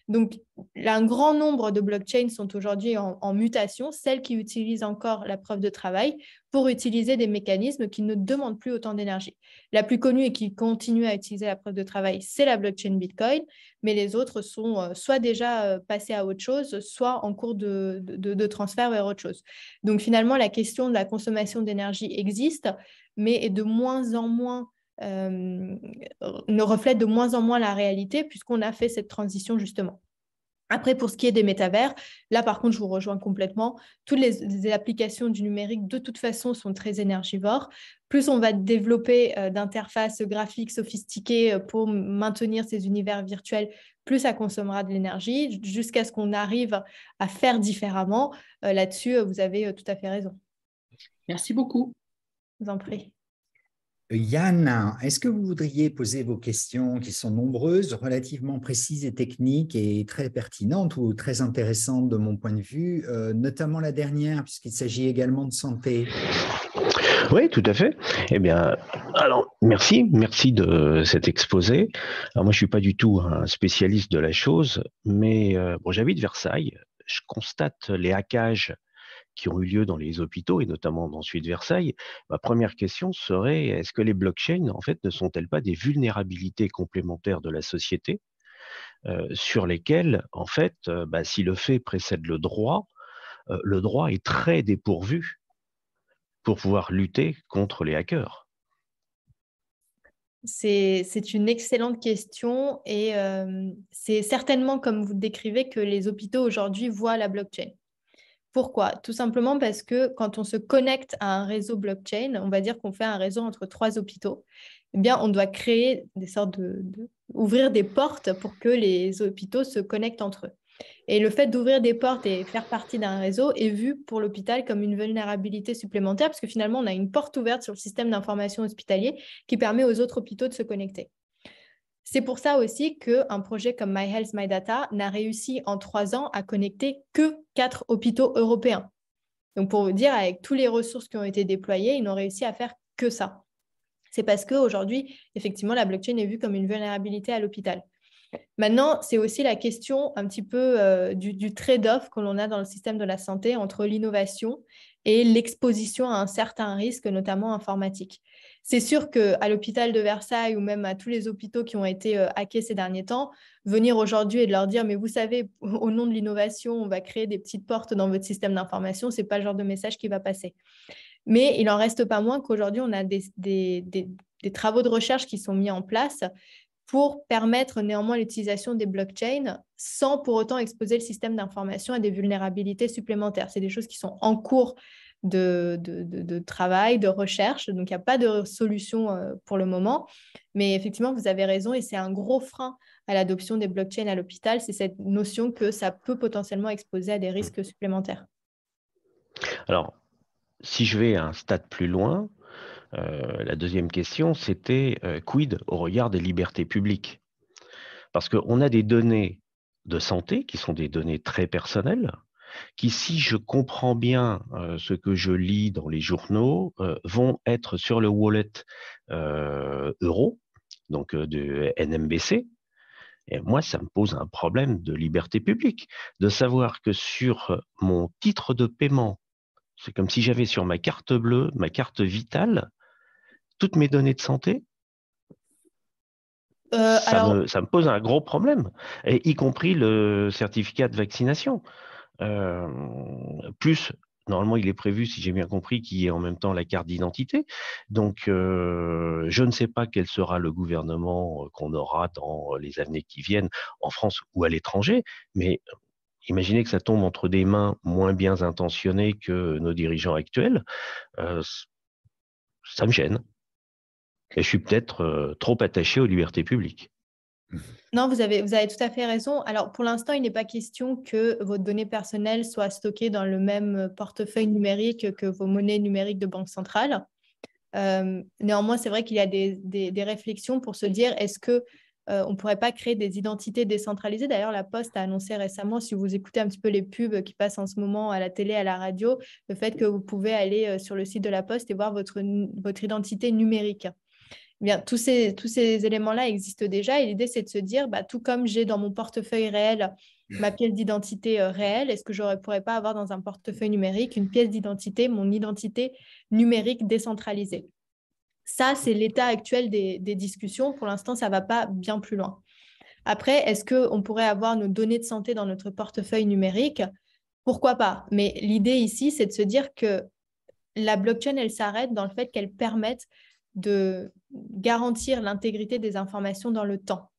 Donc, un grand nombre de blockchains sont aujourd'hui en, en, mutation. Celles qui utilisent encore la preuve de travail pour utiliser des mécanismes qui ne demandent plus autant d'énergie. La plus connue et qui continue à utiliser la preuve de travail, c'est la blockchain Bitcoin, mais les autres sont euh, soit déjà euh, passés à autre chose, soit en cours de, transfert vers autre chose. Donc finalement, la question de la consommation d'énergie existe, mais est de moins en moins euh, ne reflète de moins en moins la réalité puisqu'on a fait cette transition justement. Après, pour ce qui est des métavers, là par contre, je vous rejoins complètement. Toutes les, applications du numérique, de toute façon, sont très énergivores. Plus on va développer euh, d'interfaces graphiques sophistiquées euh, pour maintenir ces univers virtuels, plus ça consommera de l'énergie, jusqu'à ce qu'on arrive à faire différemment. Euh, là-dessus, vous avez tout à fait raison. Merci beaucoup. Je vous en prie. Yann, est-ce que vous voudriez poser vos questions qui sont nombreuses, relativement précises et techniques et très pertinentes ou très intéressantes de mon point de vue, euh, notamment la dernière puisqu'il s'agit également de santé oui, tout à fait. Eh bien, alors, merci, merci de cet exposé. Alors, moi, je ne suis pas du tout un spécialiste de la chose, mais euh, bon, j'habite Versailles. Je constate les hackages qui ont eu lieu dans les hôpitaux et notamment dans celui de Versailles, ma première question serait est-ce que les blockchains, en fait, ne sont-elles pas des vulnérabilités complémentaires de la société euh, sur lesquelles, en fait, euh, bah, si le fait précède le droit, euh, le droit est très dépourvu pour pouvoir lutter contre les hackers c'est une excellente question et c'est certainement, comme vous décrivez, que les hôpitaux aujourd'hui voient la blockchain. Pourquoi Tout simplement parce que quand on se connecte à un réseau blockchain, on va dire qu'on fait un réseau entre trois hôpitaux, eh bien, on doit créer des sortes de, ouvrir des portes pour que les hôpitaux se connectent entre eux. Et le fait d'ouvrir des portes et faire partie d'un réseau est vu pour l'hôpital comme une vulnérabilité supplémentaire, parce que finalement, on a une porte ouverte sur le système d'information hospitalier qui permet aux autres hôpitaux de se connecter. C'est pour ça aussi qu'un projet comme My Health, My Data n'a réussi en trois ans à connecter que quatre hôpitaux européens. Donc pour vous dire, avec toutes les ressources qui ont été déployées, ils n'ont réussi à faire que ça. C'est parce qu'aujourd'hui, effectivement, la blockchain est vue comme une vulnérabilité à l'hôpital. Maintenant, c'est aussi la question un petit peu euh, du trade-off que l'on a dans le système de la santé entre l'innovation et l'exposition à un certain risque, notamment informatique. C'est sûr qu'à l'hôpital de Versailles ou même à tous les hôpitaux qui ont été euh, hackés ces derniers temps, venir aujourd'hui et de leur dire mais vous savez au nom de l'innovation on va créer des petites portes dans votre système d'information, ce n'est pas le genre de message qui va passer. Mais il en reste pas moins qu'aujourd'hui on a des, des travaux de recherche qui sont mis en place pour permettre néanmoins l'utilisation des blockchains sans pour autant exposer le système d'information à des vulnérabilités supplémentaires. C'est des choses qui sont en cours de, travail, de recherche. Donc, il n'y a pas de solution euh, pour le moment. Mais effectivement, vous avez raison et c'est un gros frein à l'adoption des blockchains à l'hôpital. C'est cette notion que ça peut potentiellement exposer à des mm. risques supplémentaires. Alors, si je vais à un stade plus loin, euh, la deuxième question, c'était euh, quid au regard des libertés publiques Parce qu'on a des données de santé qui sont des données très personnelles, qui, si je comprends bien euh, ce que je lis dans les journaux, euh, vont être sur le wallet euh, euro, donc de NMBC. Et moi, ça me pose un problème de liberté publique, de savoir que sur mon titre de paiement, c'est comme si j'avais sur ma carte bleue, ma carte vitale, toutes mes données de santé, ça, me, pose un gros problème, y compris le certificat de vaccination plus normalement, il est prévu, si j'ai bien compris, qu'il y ait en même temps la carte d'identité. Donc, je ne sais pas quel sera le gouvernement qu'on aura dans les années qui viennent en France ou à l'étranger, mais imaginez que ça tombe entre des mains moins bien intentionnées que nos dirigeants actuels. ça me gêne. Et je suis peut-être trop attaché aux libertés publiques. Non, vous avez, tout à fait raison. Alors, pour l'instant, il n'est pas question que vos données personnelles soient stockées dans le même euh, portefeuille numérique que vos monnaies numériques de banque centrale. Euh, néanmoins, c'est vrai qu'il y a des, réflexions pour se dire est-ce que euh, on ne pourrait pas créer des identités décentralisées. D'ailleurs, la Poste a annoncé récemment, si vous écoutez un petit peu les pubs qui passent en ce moment à la télé, à la radio, le fait que vous pouvez aller sur le site de la Poste et voir votre identité numérique. Eh tous ces, tous ces éléments-là existent déjà. Et l'idée, c'est de se dire, bah, tout comme j'ai dans mon portefeuille réel mmh. ma pièce d'identité euh, réelle, est-ce que je ne pourrais pas avoir dans un portefeuille numérique une pièce d'identité, mon identité numérique décentralisée Ça, c'est mmh. l'état actuel des, des, discussions. Pour l'instant, ça ne va pas bien plus loin. Après, est-ce qu'on pourrait avoir nos données de santé dans notre portefeuille numérique Pourquoi pas Mais l'idée ici, c'est de se dire que la blockchain, elle s'arrête dans le fait qu'elle permette de garantir l'intégrité des informations dans le temps.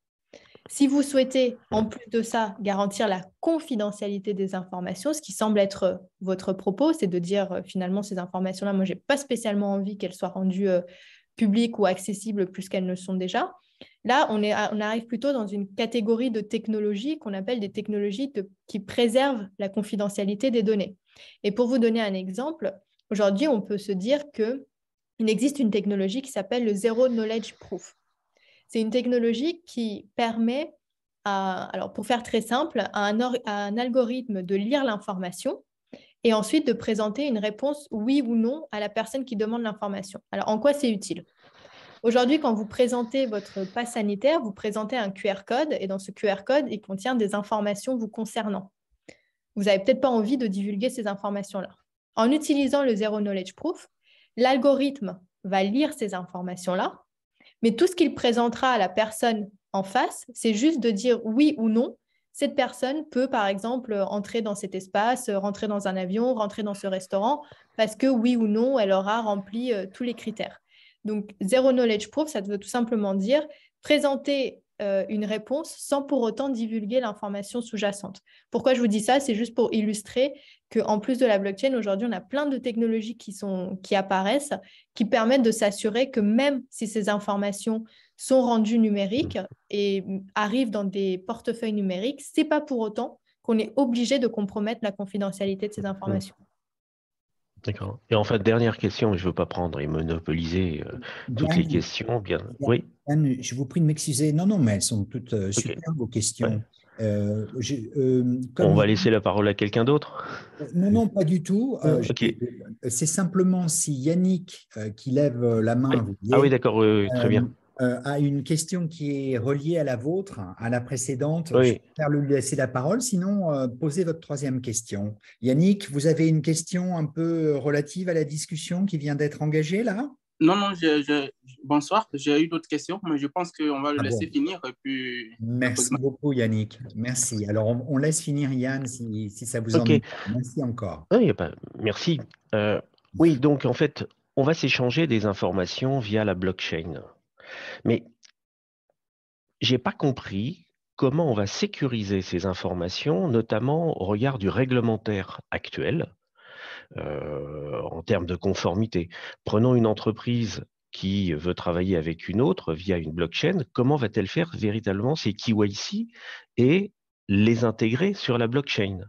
Si vous souhaitez, en plus de ça, garantir la confidentialité des informations, ce qui semble être euh, votre propos, c'est de dire euh, finalement ces informations-là, moi, je n'ai pas spécialement envie qu'elles soient rendues euh, publiques ou accessibles plus qu'elles ne sont déjà. Là, on, est, on, arrive plutôt dans une catégorie de technologies qu'on appelle des technologies qui préservent la confidentialité des données. Et pour vous donner un exemple, aujourd'hui, on peut se dire que il existe une technologie qui s'appelle le Zero Knowledge Proof. C'est une technologie qui permet, alors pour faire très simple, à un, un algorithme de lire l'information et ensuite de présenter une réponse oui ou non à la personne qui demande l'information. Alors en quoi c'est utile Aujourd'hui, quand vous présentez votre passe sanitaire, vous présentez un QR code et dans ce QR code, il contient des informations vous concernant. Vous n'avez peut-être pas envie de divulguer ces informations-là. En utilisant le Zero Knowledge Proof, L'algorithme va lire ces informations-là, mais tout ce qu'il présentera à la personne en face, c'est juste de dire oui ou non. Cette personne peut, par exemple, entrer dans cet espace, rentrer dans un avion, rentrer dans ce restaurant, parce que oui ou non, elle aura rempli euh, tous les critères. Donc, zero knowledge proof, ça veut tout simplement dire présenter euh, une réponse sans pour autant divulguer l'information sous-jacente. Pourquoi je vous dis ça C'est juste pour illustrer qu'en plus de la blockchain, aujourd'hui, on a plein de technologies qui, sont, qui apparaissent qui permettent de s'assurer que même si ces informations sont rendues numériques et arrivent dans des portefeuilles numériques, ce n'est pas pour autant qu'on est obligé de compromettre la confidentialité de ces informations. D'accord. Et enfin, dernière question, je ne veux pas prendre et monopoliser euh, toutes les questions. Bien. Oui. je vous prie de m'excuser. Non, non, mais elles sont toutes euh, superbes vos questions. Euh, On va laisser la parole à quelqu'un d'autre Non, non, pas du tout. C'est simplement si Yannick qui lève la main. ah oui, d'accord, très bien. Euh, à une question qui est reliée à la vôtre, à la précédente. Je vais faire lui laisser la parole, sinon euh, posez votre troisième question. Yannick, vous avez une question un peu euh, relative à la discussion qui vient d'être engagée là Non, non, bonsoir. J'ai eu d'autres questions, mais je pense qu'on va le ah laisser finir. Merci beaucoup Yannick. Merci. Alors on, laisse finir Yann si, ça vous okay. Merci encore. Oui, eh ben, merci. oui, donc en fait, on va s'échanger des informations via la blockchain. Mais je n'ai pas compris comment on va sécuriser ces informations, notamment au regard du réglementaire actuel euh, en termes de conformité. Prenons une entreprise qui veut travailler avec une autre via une blockchain, comment va-t-elle faire véritablement ces KYC et les intégrer sur la blockchain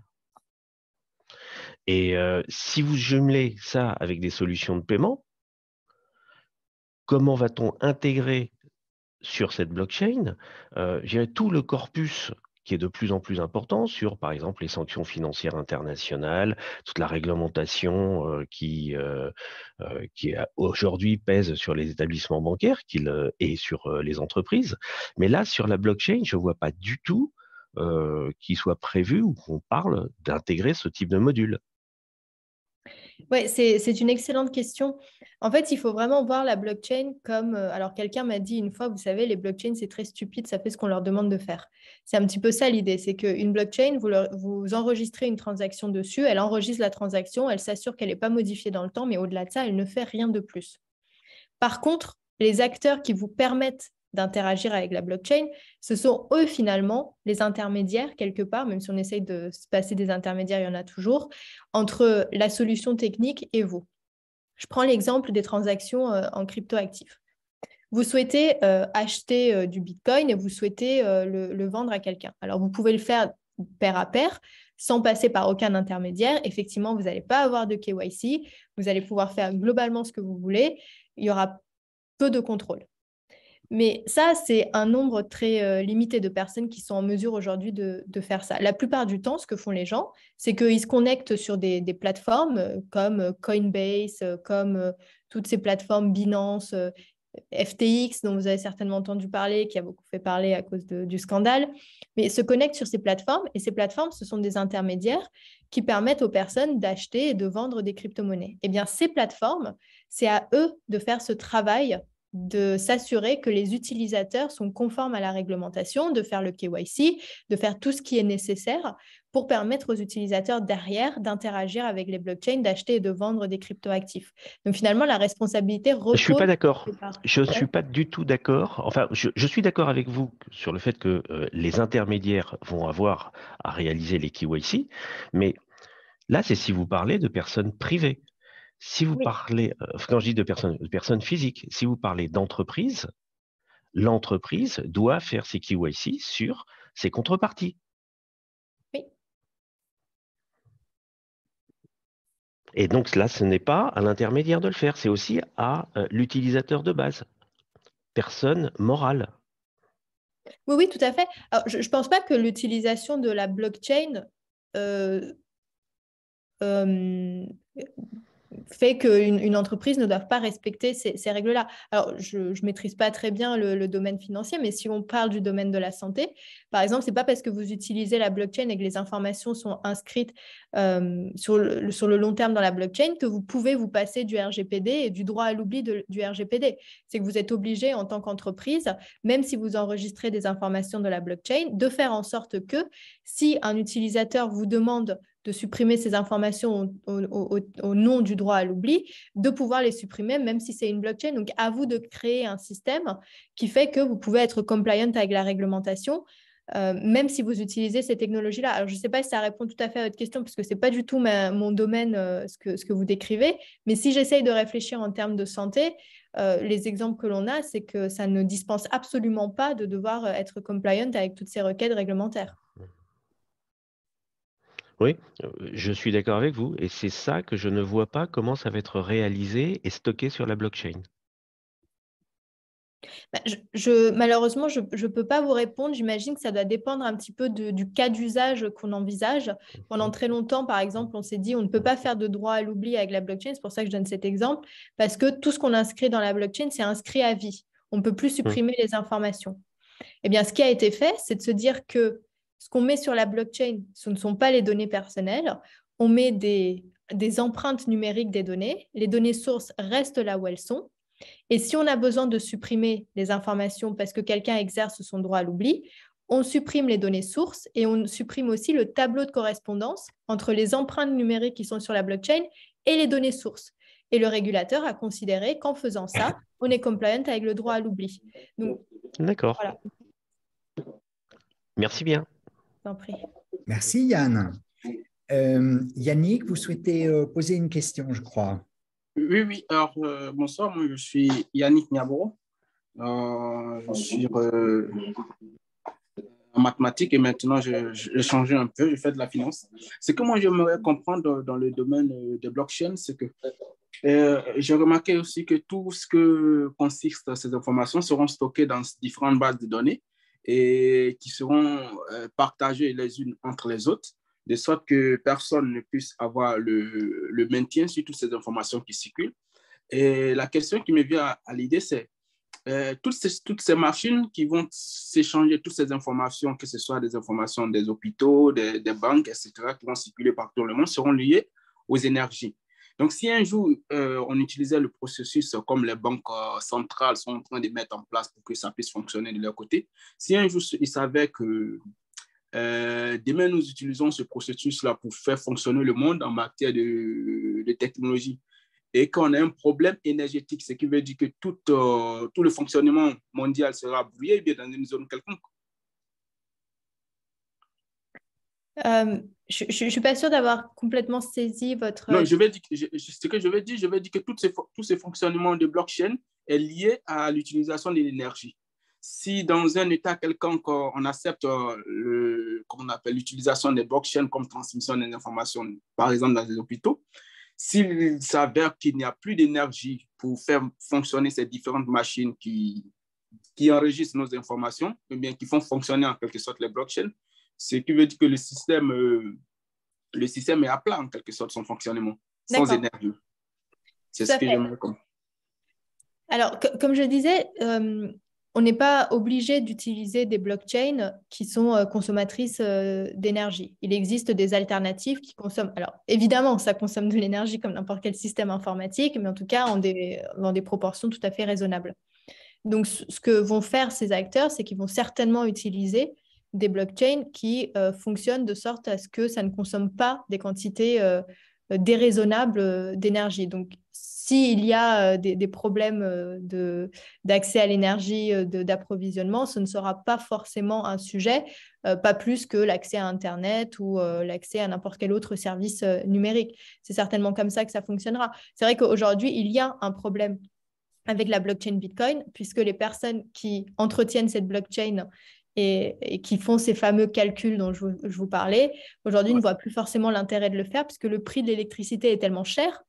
Et euh, si vous jumelez ça avec des solutions de paiement, comment va-t-on intégrer sur cette blockchain euh, tout le corpus qui est de plus en plus important sur, par exemple, les sanctions financières internationales, toute la réglementation euh, qui, euh, aujourd'hui pèse sur les établissements bancaires et sur les entreprises. Mais là, sur la blockchain, je ne vois pas du tout qu'il soit prévu ou qu'on parle d'intégrer ce type de module. Oui, c'est une excellente question. En fait, il faut vraiment voir la blockchain comme... Euh, alors, quelqu'un m'a dit une fois, vous savez, les blockchains, c'est très stupide, ça fait ce qu'on leur demande de faire. C'est un petit peu ça l'idée, c'est qu'une blockchain, vous, enregistrez une transaction dessus, elle enregistre la transaction, elle s'assure qu'elle n'est pas modifiée dans le temps, mais au-delà de ça, elle ne fait rien de plus. Par contre, les acteurs qui vous permettent d'interagir avec la blockchain, ce sont eux finalement les intermédiaires quelque part, même si on essaye de se passer des intermédiaires, il y en a toujours, entre la solution technique et vous. Je prends l'exemple des transactions euh, en cryptoactifs. Vous souhaitez euh, acheter euh, du Bitcoin et vous souhaitez le, le, vendre à quelqu'un. Alors vous pouvez le faire pair à pair, sans passer par aucun intermédiaire. Effectivement, vous n'allez pas avoir de KYC, vous allez pouvoir faire globalement ce que vous voulez, il y aura peu de contrôle. Mais ça, c'est un nombre très euh, limité de personnes qui sont en mesure aujourd'hui de, faire ça. La plupart du temps, ce que font les gens, c'est qu'ils se connectent sur des, plateformes euh, comme euh, Coinbase, comme toutes ces plateformes Binance, FTX, dont vous avez certainement entendu parler, qui a beaucoup fait parler à cause du scandale, mais se connectent sur ces plateformes. Et ces plateformes, ce sont des intermédiaires qui permettent aux personnes d'acheter et de vendre des crypto-monnaies. Eh bien, ces plateformes, c'est à eux de faire ce travail de s'assurer que les utilisateurs sont conformes à la réglementation, de faire le KYC, de faire tout ce qui est nécessaire pour permettre aux utilisateurs derrière d'interagir avec les blockchains, d'acheter et de vendre des cryptoactifs. Donc finalement, la responsabilité repose. Je suis pas d'accord. Je ne suis pas du tout d'accord. Enfin, je, suis d'accord avec vous sur le fait que euh, les intermédiaires vont avoir à réaliser les KYC, mais là, c'est si vous parlez de personnes privées. Si vous parlez, euh, quand je dis de personnes personne physiques, si vous parlez d'entreprise, l'entreprise doit faire ses KYC sur ses contreparties. Oui. Et donc là, ce n'est pas à l'intermédiaire de le faire, c'est aussi à euh, l'utilisateur de base, personne morale. Oui, oui, tout à fait. je ne pense pas que l'utilisation de la blockchain euh, fait qu'une entreprise ne doit pas respecter ces, règles-là. Alors, je ne maîtrise pas très bien le, domaine financier, mais si on parle du domaine de la santé, par exemple, ce n'est pas parce que vous utilisez la blockchain et que les informations sont inscrites euh, sur, le, long terme dans la blockchain que vous pouvez vous passer du RGPD et du droit à l'oubli du RGPD. C'est que vous êtes obligé en tant qu'entreprise, même si vous enregistrez des informations de la blockchain, de faire en sorte que si un utilisateur vous demande de supprimer ces informations au, nom du droit à l'oubli, de pouvoir les supprimer, même si c'est une blockchain. Donc, à vous de créer un système qui fait que vous pouvez être compliant avec la réglementation, euh, même si vous utilisez ces technologies-là. Alors, je ne sais pas si ça répond tout à fait à votre question, parce que ce n'est pas du tout mon domaine, euh, ce, que, vous décrivez, mais si j'essaye de réfléchir en termes de santé, euh, les exemples que l'on a, c'est que ça ne dispense absolument pas de devoir être compliant avec toutes ces requêtes réglementaires. Oui, je suis d'accord avec vous. Et c'est ça que je ne vois pas comment ça va être réalisé et stocké sur la blockchain. Bah, malheureusement, je ne peux pas vous répondre. J'imagine que ça doit dépendre un petit peu du cas d'usage qu'on envisage. Pendant mmh. très longtemps, par exemple, on s'est dit on ne peut pas faire de droit à l'oubli avec la blockchain. C'est pour ça que je donne cet exemple, parce que tout ce qu'on inscrit dans la blockchain, c'est inscrit à vie. On ne peut plus mmh. supprimer les informations. Eh bien, ce qui a été fait, c'est de se dire que ce qu'on met sur la blockchain, ce ne sont pas les données personnelles. On met des, empreintes numériques des données. Les données sources restent là où elles sont. Et si on a besoin de supprimer les informations parce que quelqu'un exerce son droit à l'oubli, on supprime les données sources et on supprime aussi le tableau de correspondance entre les empreintes numériques qui sont sur la blockchain et les données sources. Et le régulateur a considéré qu'en faisant ça, on est compliant avec le droit à l'oubli. D'accord. Merci bien. Merci Yann. Euh, Yannick, vous souhaitez euh, poser une question, je crois. Oui, oui. Alors, euh, bonsoir, moi je suis Yannick Niabro. je suis en mathématiques et maintenant j'ai changé un peu, je fais de la finance. Ce que moi j'aimerais comprendre dans le domaine de blockchain, c'est que j'ai remarqué aussi que tout ce que consiste ces informations seront stockées dans différentes bases de données et qui seront euh, partagées les unes entre les autres, de sorte que personne ne puisse avoir le, le maintien sur toutes ces informations qui circulent. Et la question qui me vient à, l'idée, c'est euh, toutes, ces, toutes ces machines qui vont s'échanger toutes ces informations, que ce soit des informations des hôpitaux, des, des banques, etc., qui vont circuler partout dans le monde, seront liées aux énergies. Donc, si un jour euh, on utilisait le processus comme les banques euh, centrales sont en train de mettre en place pour que ça puisse fonctionner de leur côté, si un jour ils savaient que euh, demain nous utilisons ce processus-là pour faire fonctionner le monde en matière de, technologie et qu'on a un problème énergétique, ce qui veut dire que tout, le fonctionnement mondial sera brouillé eh dans une zone quelconque. Euh, je ne suis pas sûre d'avoir complètement saisi votre... Non, je vais dire, ce que je vais dire, je vais dire que ces, tous ces fonctionnements de blockchain est lié à l'utilisation de l'énergie. Si dans un État quelconque, on accepte euh, le, appelle l'utilisation des blockchains comme transmission des informations, par exemple dans les hôpitaux, s'il s'avère qu'il n'y a plus d'énergie pour faire fonctionner ces différentes machines qui, qui enregistrent nos informations, eh bien, qui font fonctionner en quelque sorte les blockchains, ce qui veut dire que le système, euh, le système est à plat, en quelque sorte, son fonctionnement, sans énergie. C'est ce que j'aimerais Alors, comme je disais, euh, on n'est pas obligé d'utiliser des blockchains qui sont euh, consommatrices d'énergie. Il existe des alternatives qui consomment. Alors, évidemment, ça consomme de l'énergie comme n'importe quel système informatique, mais en tout cas, dans des proportions tout à fait raisonnables. Donc, ce que vont faire ces acteurs, c'est qu'ils vont certainement utiliser des blockchains qui euh, fonctionnent de sorte à ce que ça ne consomme pas des quantités euh, euh, déraisonnables d'énergie. Donc, s'il y a des, problèmes d'accès à l'énergie, d'approvisionnement, ce ne sera pas forcément un sujet, pas plus que l'accès à Internet ou l'accès à n'importe quel autre service numérique. C'est certainement comme ça que ça fonctionnera. C'est vrai qu'aujourd'hui, il y a un problème avec la blockchain Bitcoin, puisque les personnes qui entretiennent cette blockchain et, qui font ces fameux calculs dont je, vous, parlais, aujourd'hui ne voient plus forcément l'intérêt de le faire puisque le prix de l'électricité est tellement cher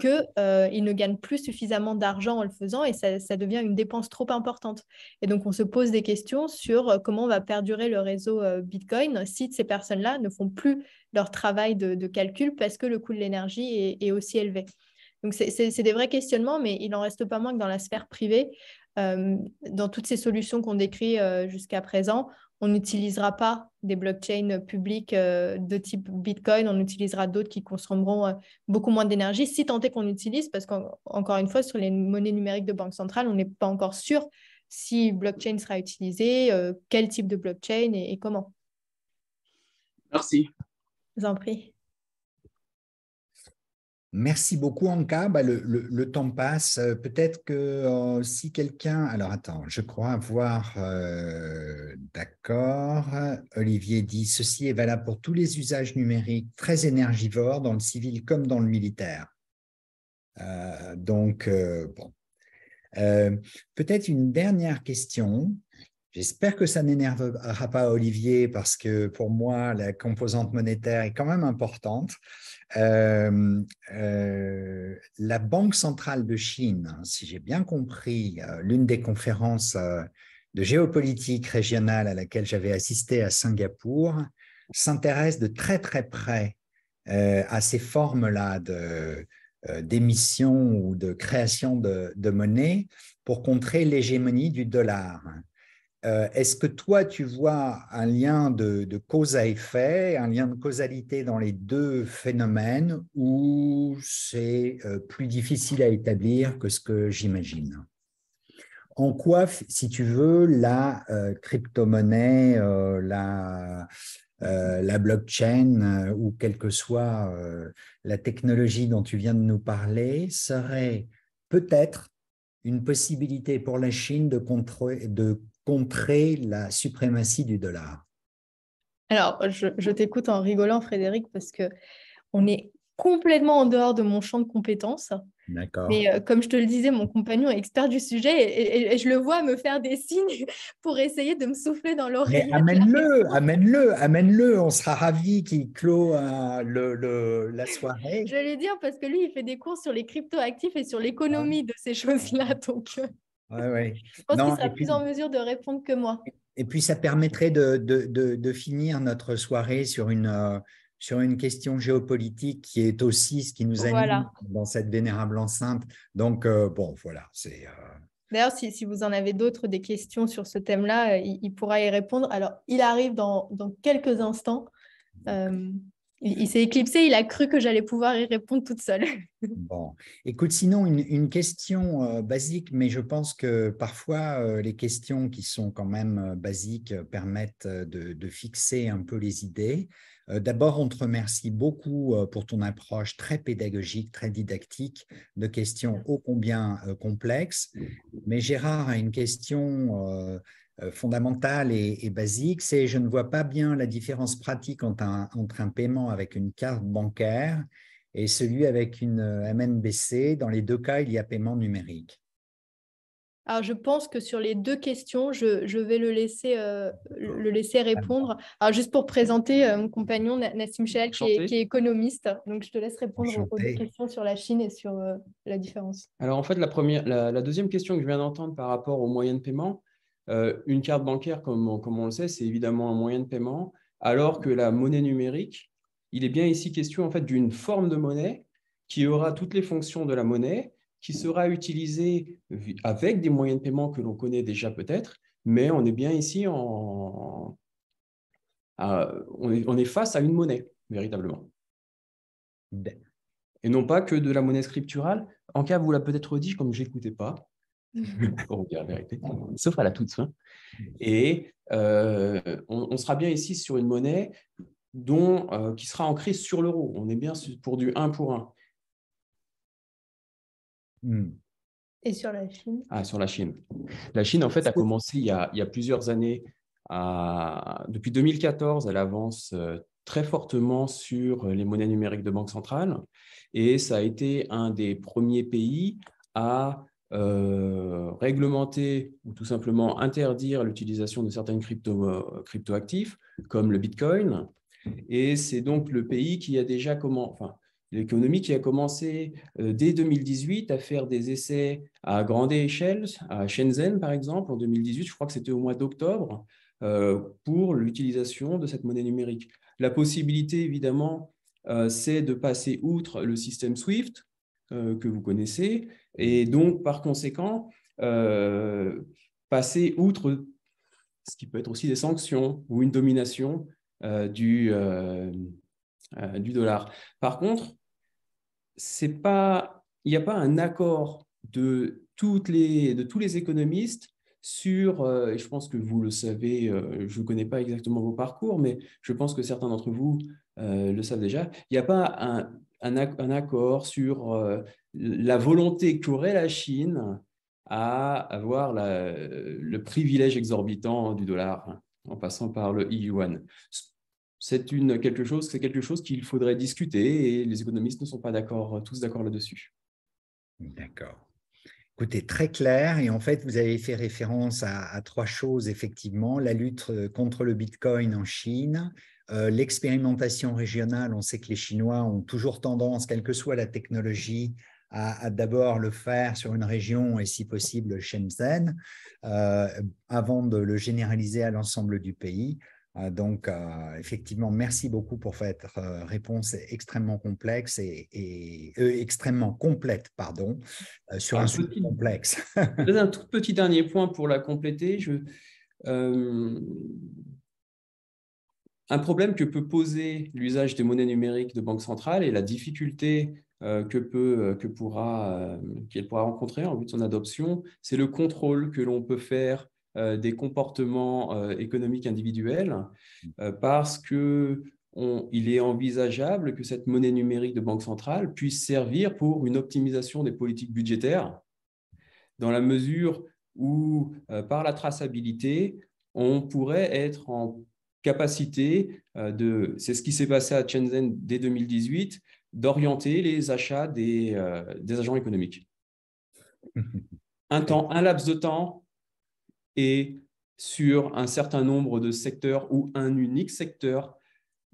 qu'ils euh, ne gagnent plus suffisamment d'argent en le faisant et ça, devient une dépense trop importante. Et donc on se pose des questions sur euh, comment va perdurer le réseau euh, Bitcoin si ces personnes-là ne font plus leur travail de, calcul parce que le coût de l'énergie est, est aussi élevé. Donc, c'est des vrais questionnements, mais il n'en reste pas moins que dans la sphère privée, euh, dans toutes ces solutions qu'on décrit euh, jusqu'à présent, on n'utilisera pas des blockchains publics euh, de type Bitcoin, on utilisera d'autres qui consommeront beaucoup moins d'énergie, si tant est qu'on utilise, parce qu'encore une fois, sur les monnaies numériques de banque centrale, on n'est pas encore sûr si blockchain sera utilisé, quel type de blockchain et, et comment. Merci. Je vous en prie. Merci beaucoup, Anka. Bah, le, temps passe. Euh, peut-être que euh, si quelqu'un. Alors, attends, je crois avoir. Euh, d'accord. Olivier dit ceci est valable pour tous les usages numériques très énergivores dans le civil comme dans le militaire. donc, bon. Peut-être une dernière question. J'espère que ça n'énervera pas Olivier parce que pour moi, la composante monétaire est quand même importante. Euh, euh, la Banque centrale de Chine, hein, si j'ai bien compris, euh, l'une des conférences de géopolitique régionale à laquelle j'avais assisté à Singapour, s'intéresse de très très près à ces formes-là d'émission ou de création de, de monnaie pour contrer l'hégémonie du dollar. Euh, est-ce que toi, tu vois un lien de, cause à effet, un lien de causalité dans les deux phénomènes ou c'est euh, plus difficile à établir que ce que j'imagine En quoi, si tu veux, la euh, crypto-monnaie, la, blockchain ou quelle que soit la technologie dont tu viens de nous parler serait peut-être une possibilité pour la Chine de, contrôler, de la suprématie du dollar Alors, je, t'écoute en rigolant, Frédéric, parce que on est complètement en dehors de mon champ de compétences. D'accord. Mais euh, comme je te le disais, mon compagnon est expert du sujet et, je le vois me faire des signes pour essayer de me souffler dans l'oreille. Amène-le, amène-le, amène-le. On sera ravis qu'il clôt euh, la soirée. je vais dire parce que lui, il fait des cours sur les crypto-actifs et sur l'économie ah. de ces choses-là. Donc... Euh, Ouais, ouais. Je pense qu'il sera plus en mesure de répondre que moi. Et puis, ça permettrait de, de, de, finir notre soirée sur une, euh, sur une question géopolitique qui est aussi ce qui nous anime dans cette vénérable enceinte. Donc, euh, bon, voilà, c'est. Euh, D'ailleurs, si, si, vous en avez d'autres, des questions sur ce thème-là, il, pourra y répondre. Alors, il arrive dans, dans quelques instants. Il, s'est éclipsé, il a cru que j'allais pouvoir y répondre toute seule. bon, écoute, sinon, une, question euh, basique, mais je pense que parfois, euh, les questions qui sont quand même euh, basiques permettent de, de, fixer un peu les idées. D'abord, on te remercie beaucoup pour ton approche très pédagogique, très didactique de questions ô combien complexes. Mais Gérard a une question euh, fondamentale et, basique, c'est je ne vois pas bien la différence pratique entre un, paiement avec une carte bancaire et celui avec une euh, MNBC. Dans les deux cas, il y a paiement numérique. Alors, je pense que sur les deux questions, je, vais le laisser, euh, le laisser répondre. Alors, juste pour présenter mon compagnon, Nassim Chahal, qui est, économiste. Donc, je te laisse répondre aux deux questions sur la Chine et sur la différence. Alors, en fait, la, première, la, deuxième question que je viens d'entendre par rapport aux moyens de paiement, euh, une carte bancaire, comme, on le sait, c'est évidemment un moyen de paiement, alors que la monnaie numérique, il est bien ici question en fait d'une forme de monnaie qui aura toutes les fonctions de la monnaie, qui sera utilisée avec des moyens de paiement que l'on connaît déjà peut-être, mais on est bien ici On, est, face à une monnaie, véritablement. Ben. Et non pas que de la monnaie scripturale. En cas, vous l'a peut-être dit, comme je n'écoutais pas, Mmh. pour dire sauf à la toute fin. Et euh, on, sera bien ici sur une monnaie dont, euh, qui sera ancrée sur l'euro. On est bien pour du 1 pour 1. Mmh. Et sur la Chine Ah, sur la Chine. La Chine, en fait, a commencé il y a, plusieurs années. À... Depuis 2014, elle avance euh, très fortement sur les monnaies numériques de banque centrale. Et ça a été un des premiers pays à euh, réglementer ou tout simplement interdire l'utilisation de certains crypto, euh, cryptoactifs comme le Bitcoin. Et c'est donc le pays qui a déjà comment, enfin, l'économie qui a commencé euh, dès 2018 à faire des essais à grande échelle, à Shenzhen par exemple, en 2018, je crois que c'était au mois d'octobre, pour l'utilisation de cette monnaie numérique. La possibilité, évidemment, c'est de passer outre le système SWIFT que vous connaissez et donc, par conséquent, euh, passer outre ce qui peut être aussi des sanctions ou une domination euh, du, euh, du dollar. Par contre, c'est pas, il n'y a pas un accord de, toutes les, de tous les économistes sur, et je pense que vous le savez, je ne connais pas exactement vos parcours, mais je pense que certains d'entre vous le savent déjà, il n'y a pas un, un, accord sur la volonté qu'aurait la Chine à avoir le privilège exorbitant du dollar en passant par le yuan. C'est quelque chose, c'est quelque chose qu'il faudrait discuter et les économistes ne sont pas d'accord, tous d'accord là-dessus. D'accord. Écoutez, très clair. Et en fait, vous avez fait référence à, trois choses, effectivement. La lutte euh, contre le Bitcoin en Chine, euh, l'expérimentation régionale. On sait que les Chinois ont toujours tendance, quelle que soit la technologie, à, d'abord le faire sur une région et si possible Shenzhen, euh, avant de le généraliser à l'ensemble du pays. Euh, donc, euh, effectivement, merci beaucoup pour cette réponse extrêmement complexe et, extrêmement complète, pardon, sur un, sujet complexe. un tout petit dernier point pour la compléter. Je, un problème que peut poser l'usage des monnaies numériques de banque centrale et la difficulté euh, que, peut, euh, que pourra, euh, qu'elle pourra rencontrer en vue de son adoption, c'est le contrôle que l'on peut faire des comportements économiques individuels, mm. parce que on, il est envisageable que cette monnaie numérique de banque centrale puisse servir pour une optimisation des politiques budgétaires, dans la mesure où, par la traçabilité, on pourrait être en capacité de... C'est ce qui s'est passé à Shenzhen dès 2018, d'orienter les achats des, euh, agents économiques. Un temps, un laps de temps et sur un certain nombre de secteurs ou un unique secteur.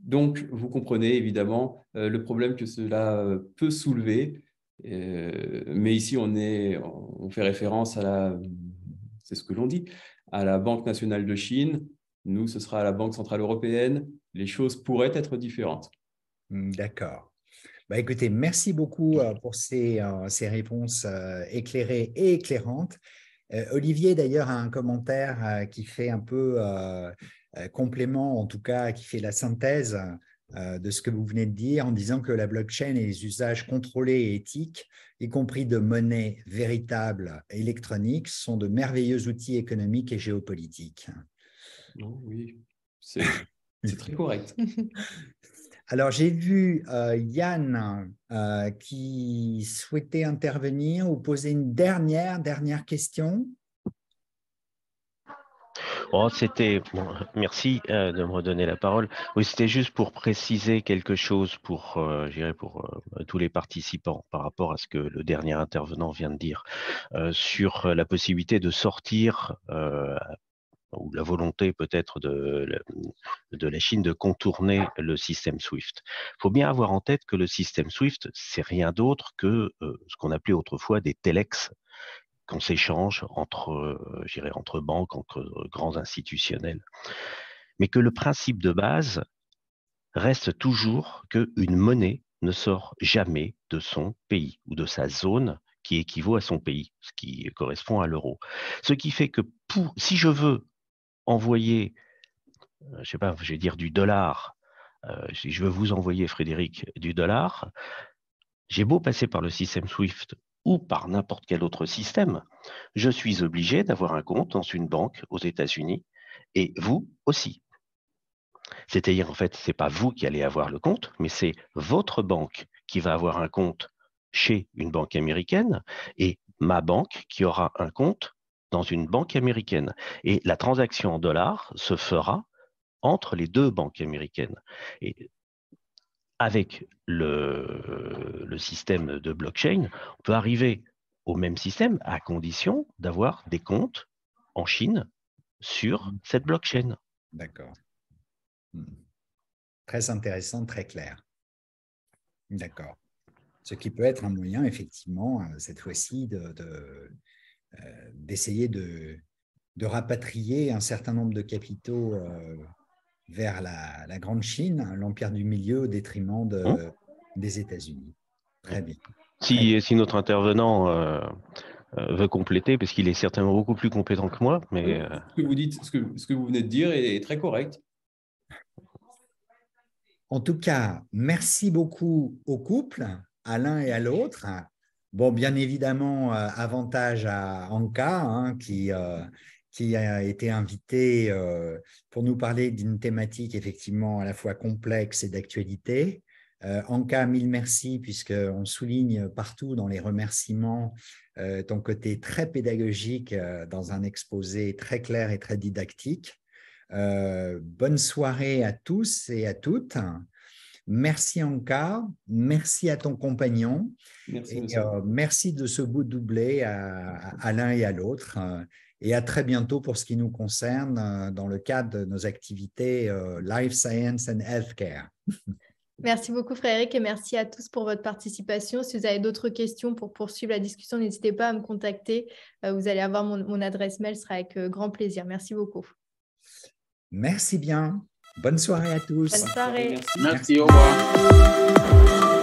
Donc, vous comprenez évidemment euh, le problème que cela euh, peut soulever. mais ici, on, est, on fait référence à la, c'est ce que l'on dit, à la Banque nationale de Chine. Nous, ce sera à la Banque centrale européenne. Les choses pourraient être différentes. D'accord. Bah, écoutez, merci beaucoup euh, pour ces, euh, ces réponses euh, éclairées et éclairantes. Olivier, d'ailleurs, a un commentaire qui fait un peu complément, en tout cas, qui fait la synthèse de ce que vous venez de dire en disant que la blockchain et les usages contrôlés et éthiques, y compris de monnaies véritables électroniques, sont de merveilleux outils économiques et géopolitiques. Oh oui, c'est très correct. Alors, j'ai vu euh, Yann euh, qui souhaitait intervenir ou poser une dernière, dernière question. Oh, c'était merci euh, de me redonner la parole. Oui, c'était juste pour préciser quelque chose pour, pour tous les participants par rapport à ce que le dernier intervenant vient de dire sur la possibilité de sortir ou la volonté peut-être de, de, la Chine de contourner le système SWIFT. Il faut bien avoir en tête que le système SWIFT, c'est rien d'autre que euh, ce qu'on appelait autrefois des telex qu'on s'échange entre, euh, entre banques, entre euh, grands institutionnels. Mais que le principe de base reste toujours qu'une monnaie ne sort jamais de son pays ou de sa zone qui équivaut à son pays, ce qui correspond à l'euro. Ce qui fait que pour, si je veux envoyer, euh, je ne sais pas, je vais dire du dollar, euh, si je veux vous envoyer, Frédéric, du dollar, j'ai beau passer par le système SWIFT ou par n'importe quel autre système, je suis obligé d'avoir un compte dans une banque aux États-Unis et vous aussi. C'est-à-dire, en fait, ce n'est pas vous qui allez avoir le compte, mais c'est votre banque qui va avoir un compte chez une banque américaine et ma banque qui aura un compte dans une banque américaine. Et la transaction en dollars se fera entre les deux banques américaines. Et avec le, système de blockchain, on peut arriver au même système à condition d'avoir des comptes en Chine sur mmh. cette blockchain. D'accord. Mmh. Très intéressant, très clair. D'accord. Ce qui peut être un moyen, effectivement, euh, cette fois-ci, de, euh, d'essayer de, rapatrier un certain nombre de capitaux euh, vers la, Grande Chine, l'empire du milieu au détriment hein des États-Unis. Très bien. Si, notre intervenant euh, veut compléter, parce qu'il est certainement beaucoup plus compétent que moi, mais... Ce que vous, dites, ce que, vous venez de dire est, est très correct. En tout cas, merci beaucoup au couple, à l'un et à l'autre, bien évidemment, euh, avantage à Anka, hein, euh, qui, a été invité euh, pour nous parler d'une thématique effectivement à la fois complexe et d'actualité. Anka, mille merci, puisqu'on souligne partout dans les remerciements ton côté très pédagogique dans un exposé très clair et très didactique. bonne soirée à tous et à toutes. Merci encore. Merci à ton compagnon. Euh, merci, de ce bout doublé à, l'un et à l'autre. Euh, et à très bientôt pour ce qui nous concerne euh, dans le cadre de nos activités Life Science and Healthcare. Merci beaucoup Frédéric et merci à tous pour votre participation. Si vous avez d'autres questions pour poursuivre la discussion, n'hésitez pas à me contacter. Vous allez avoir mon, mon adresse mail, ce sera avec grand plaisir. Merci beaucoup. Merci bien. Bonne soirée à tous. Bonne soirée. Merci, Merci au revoir.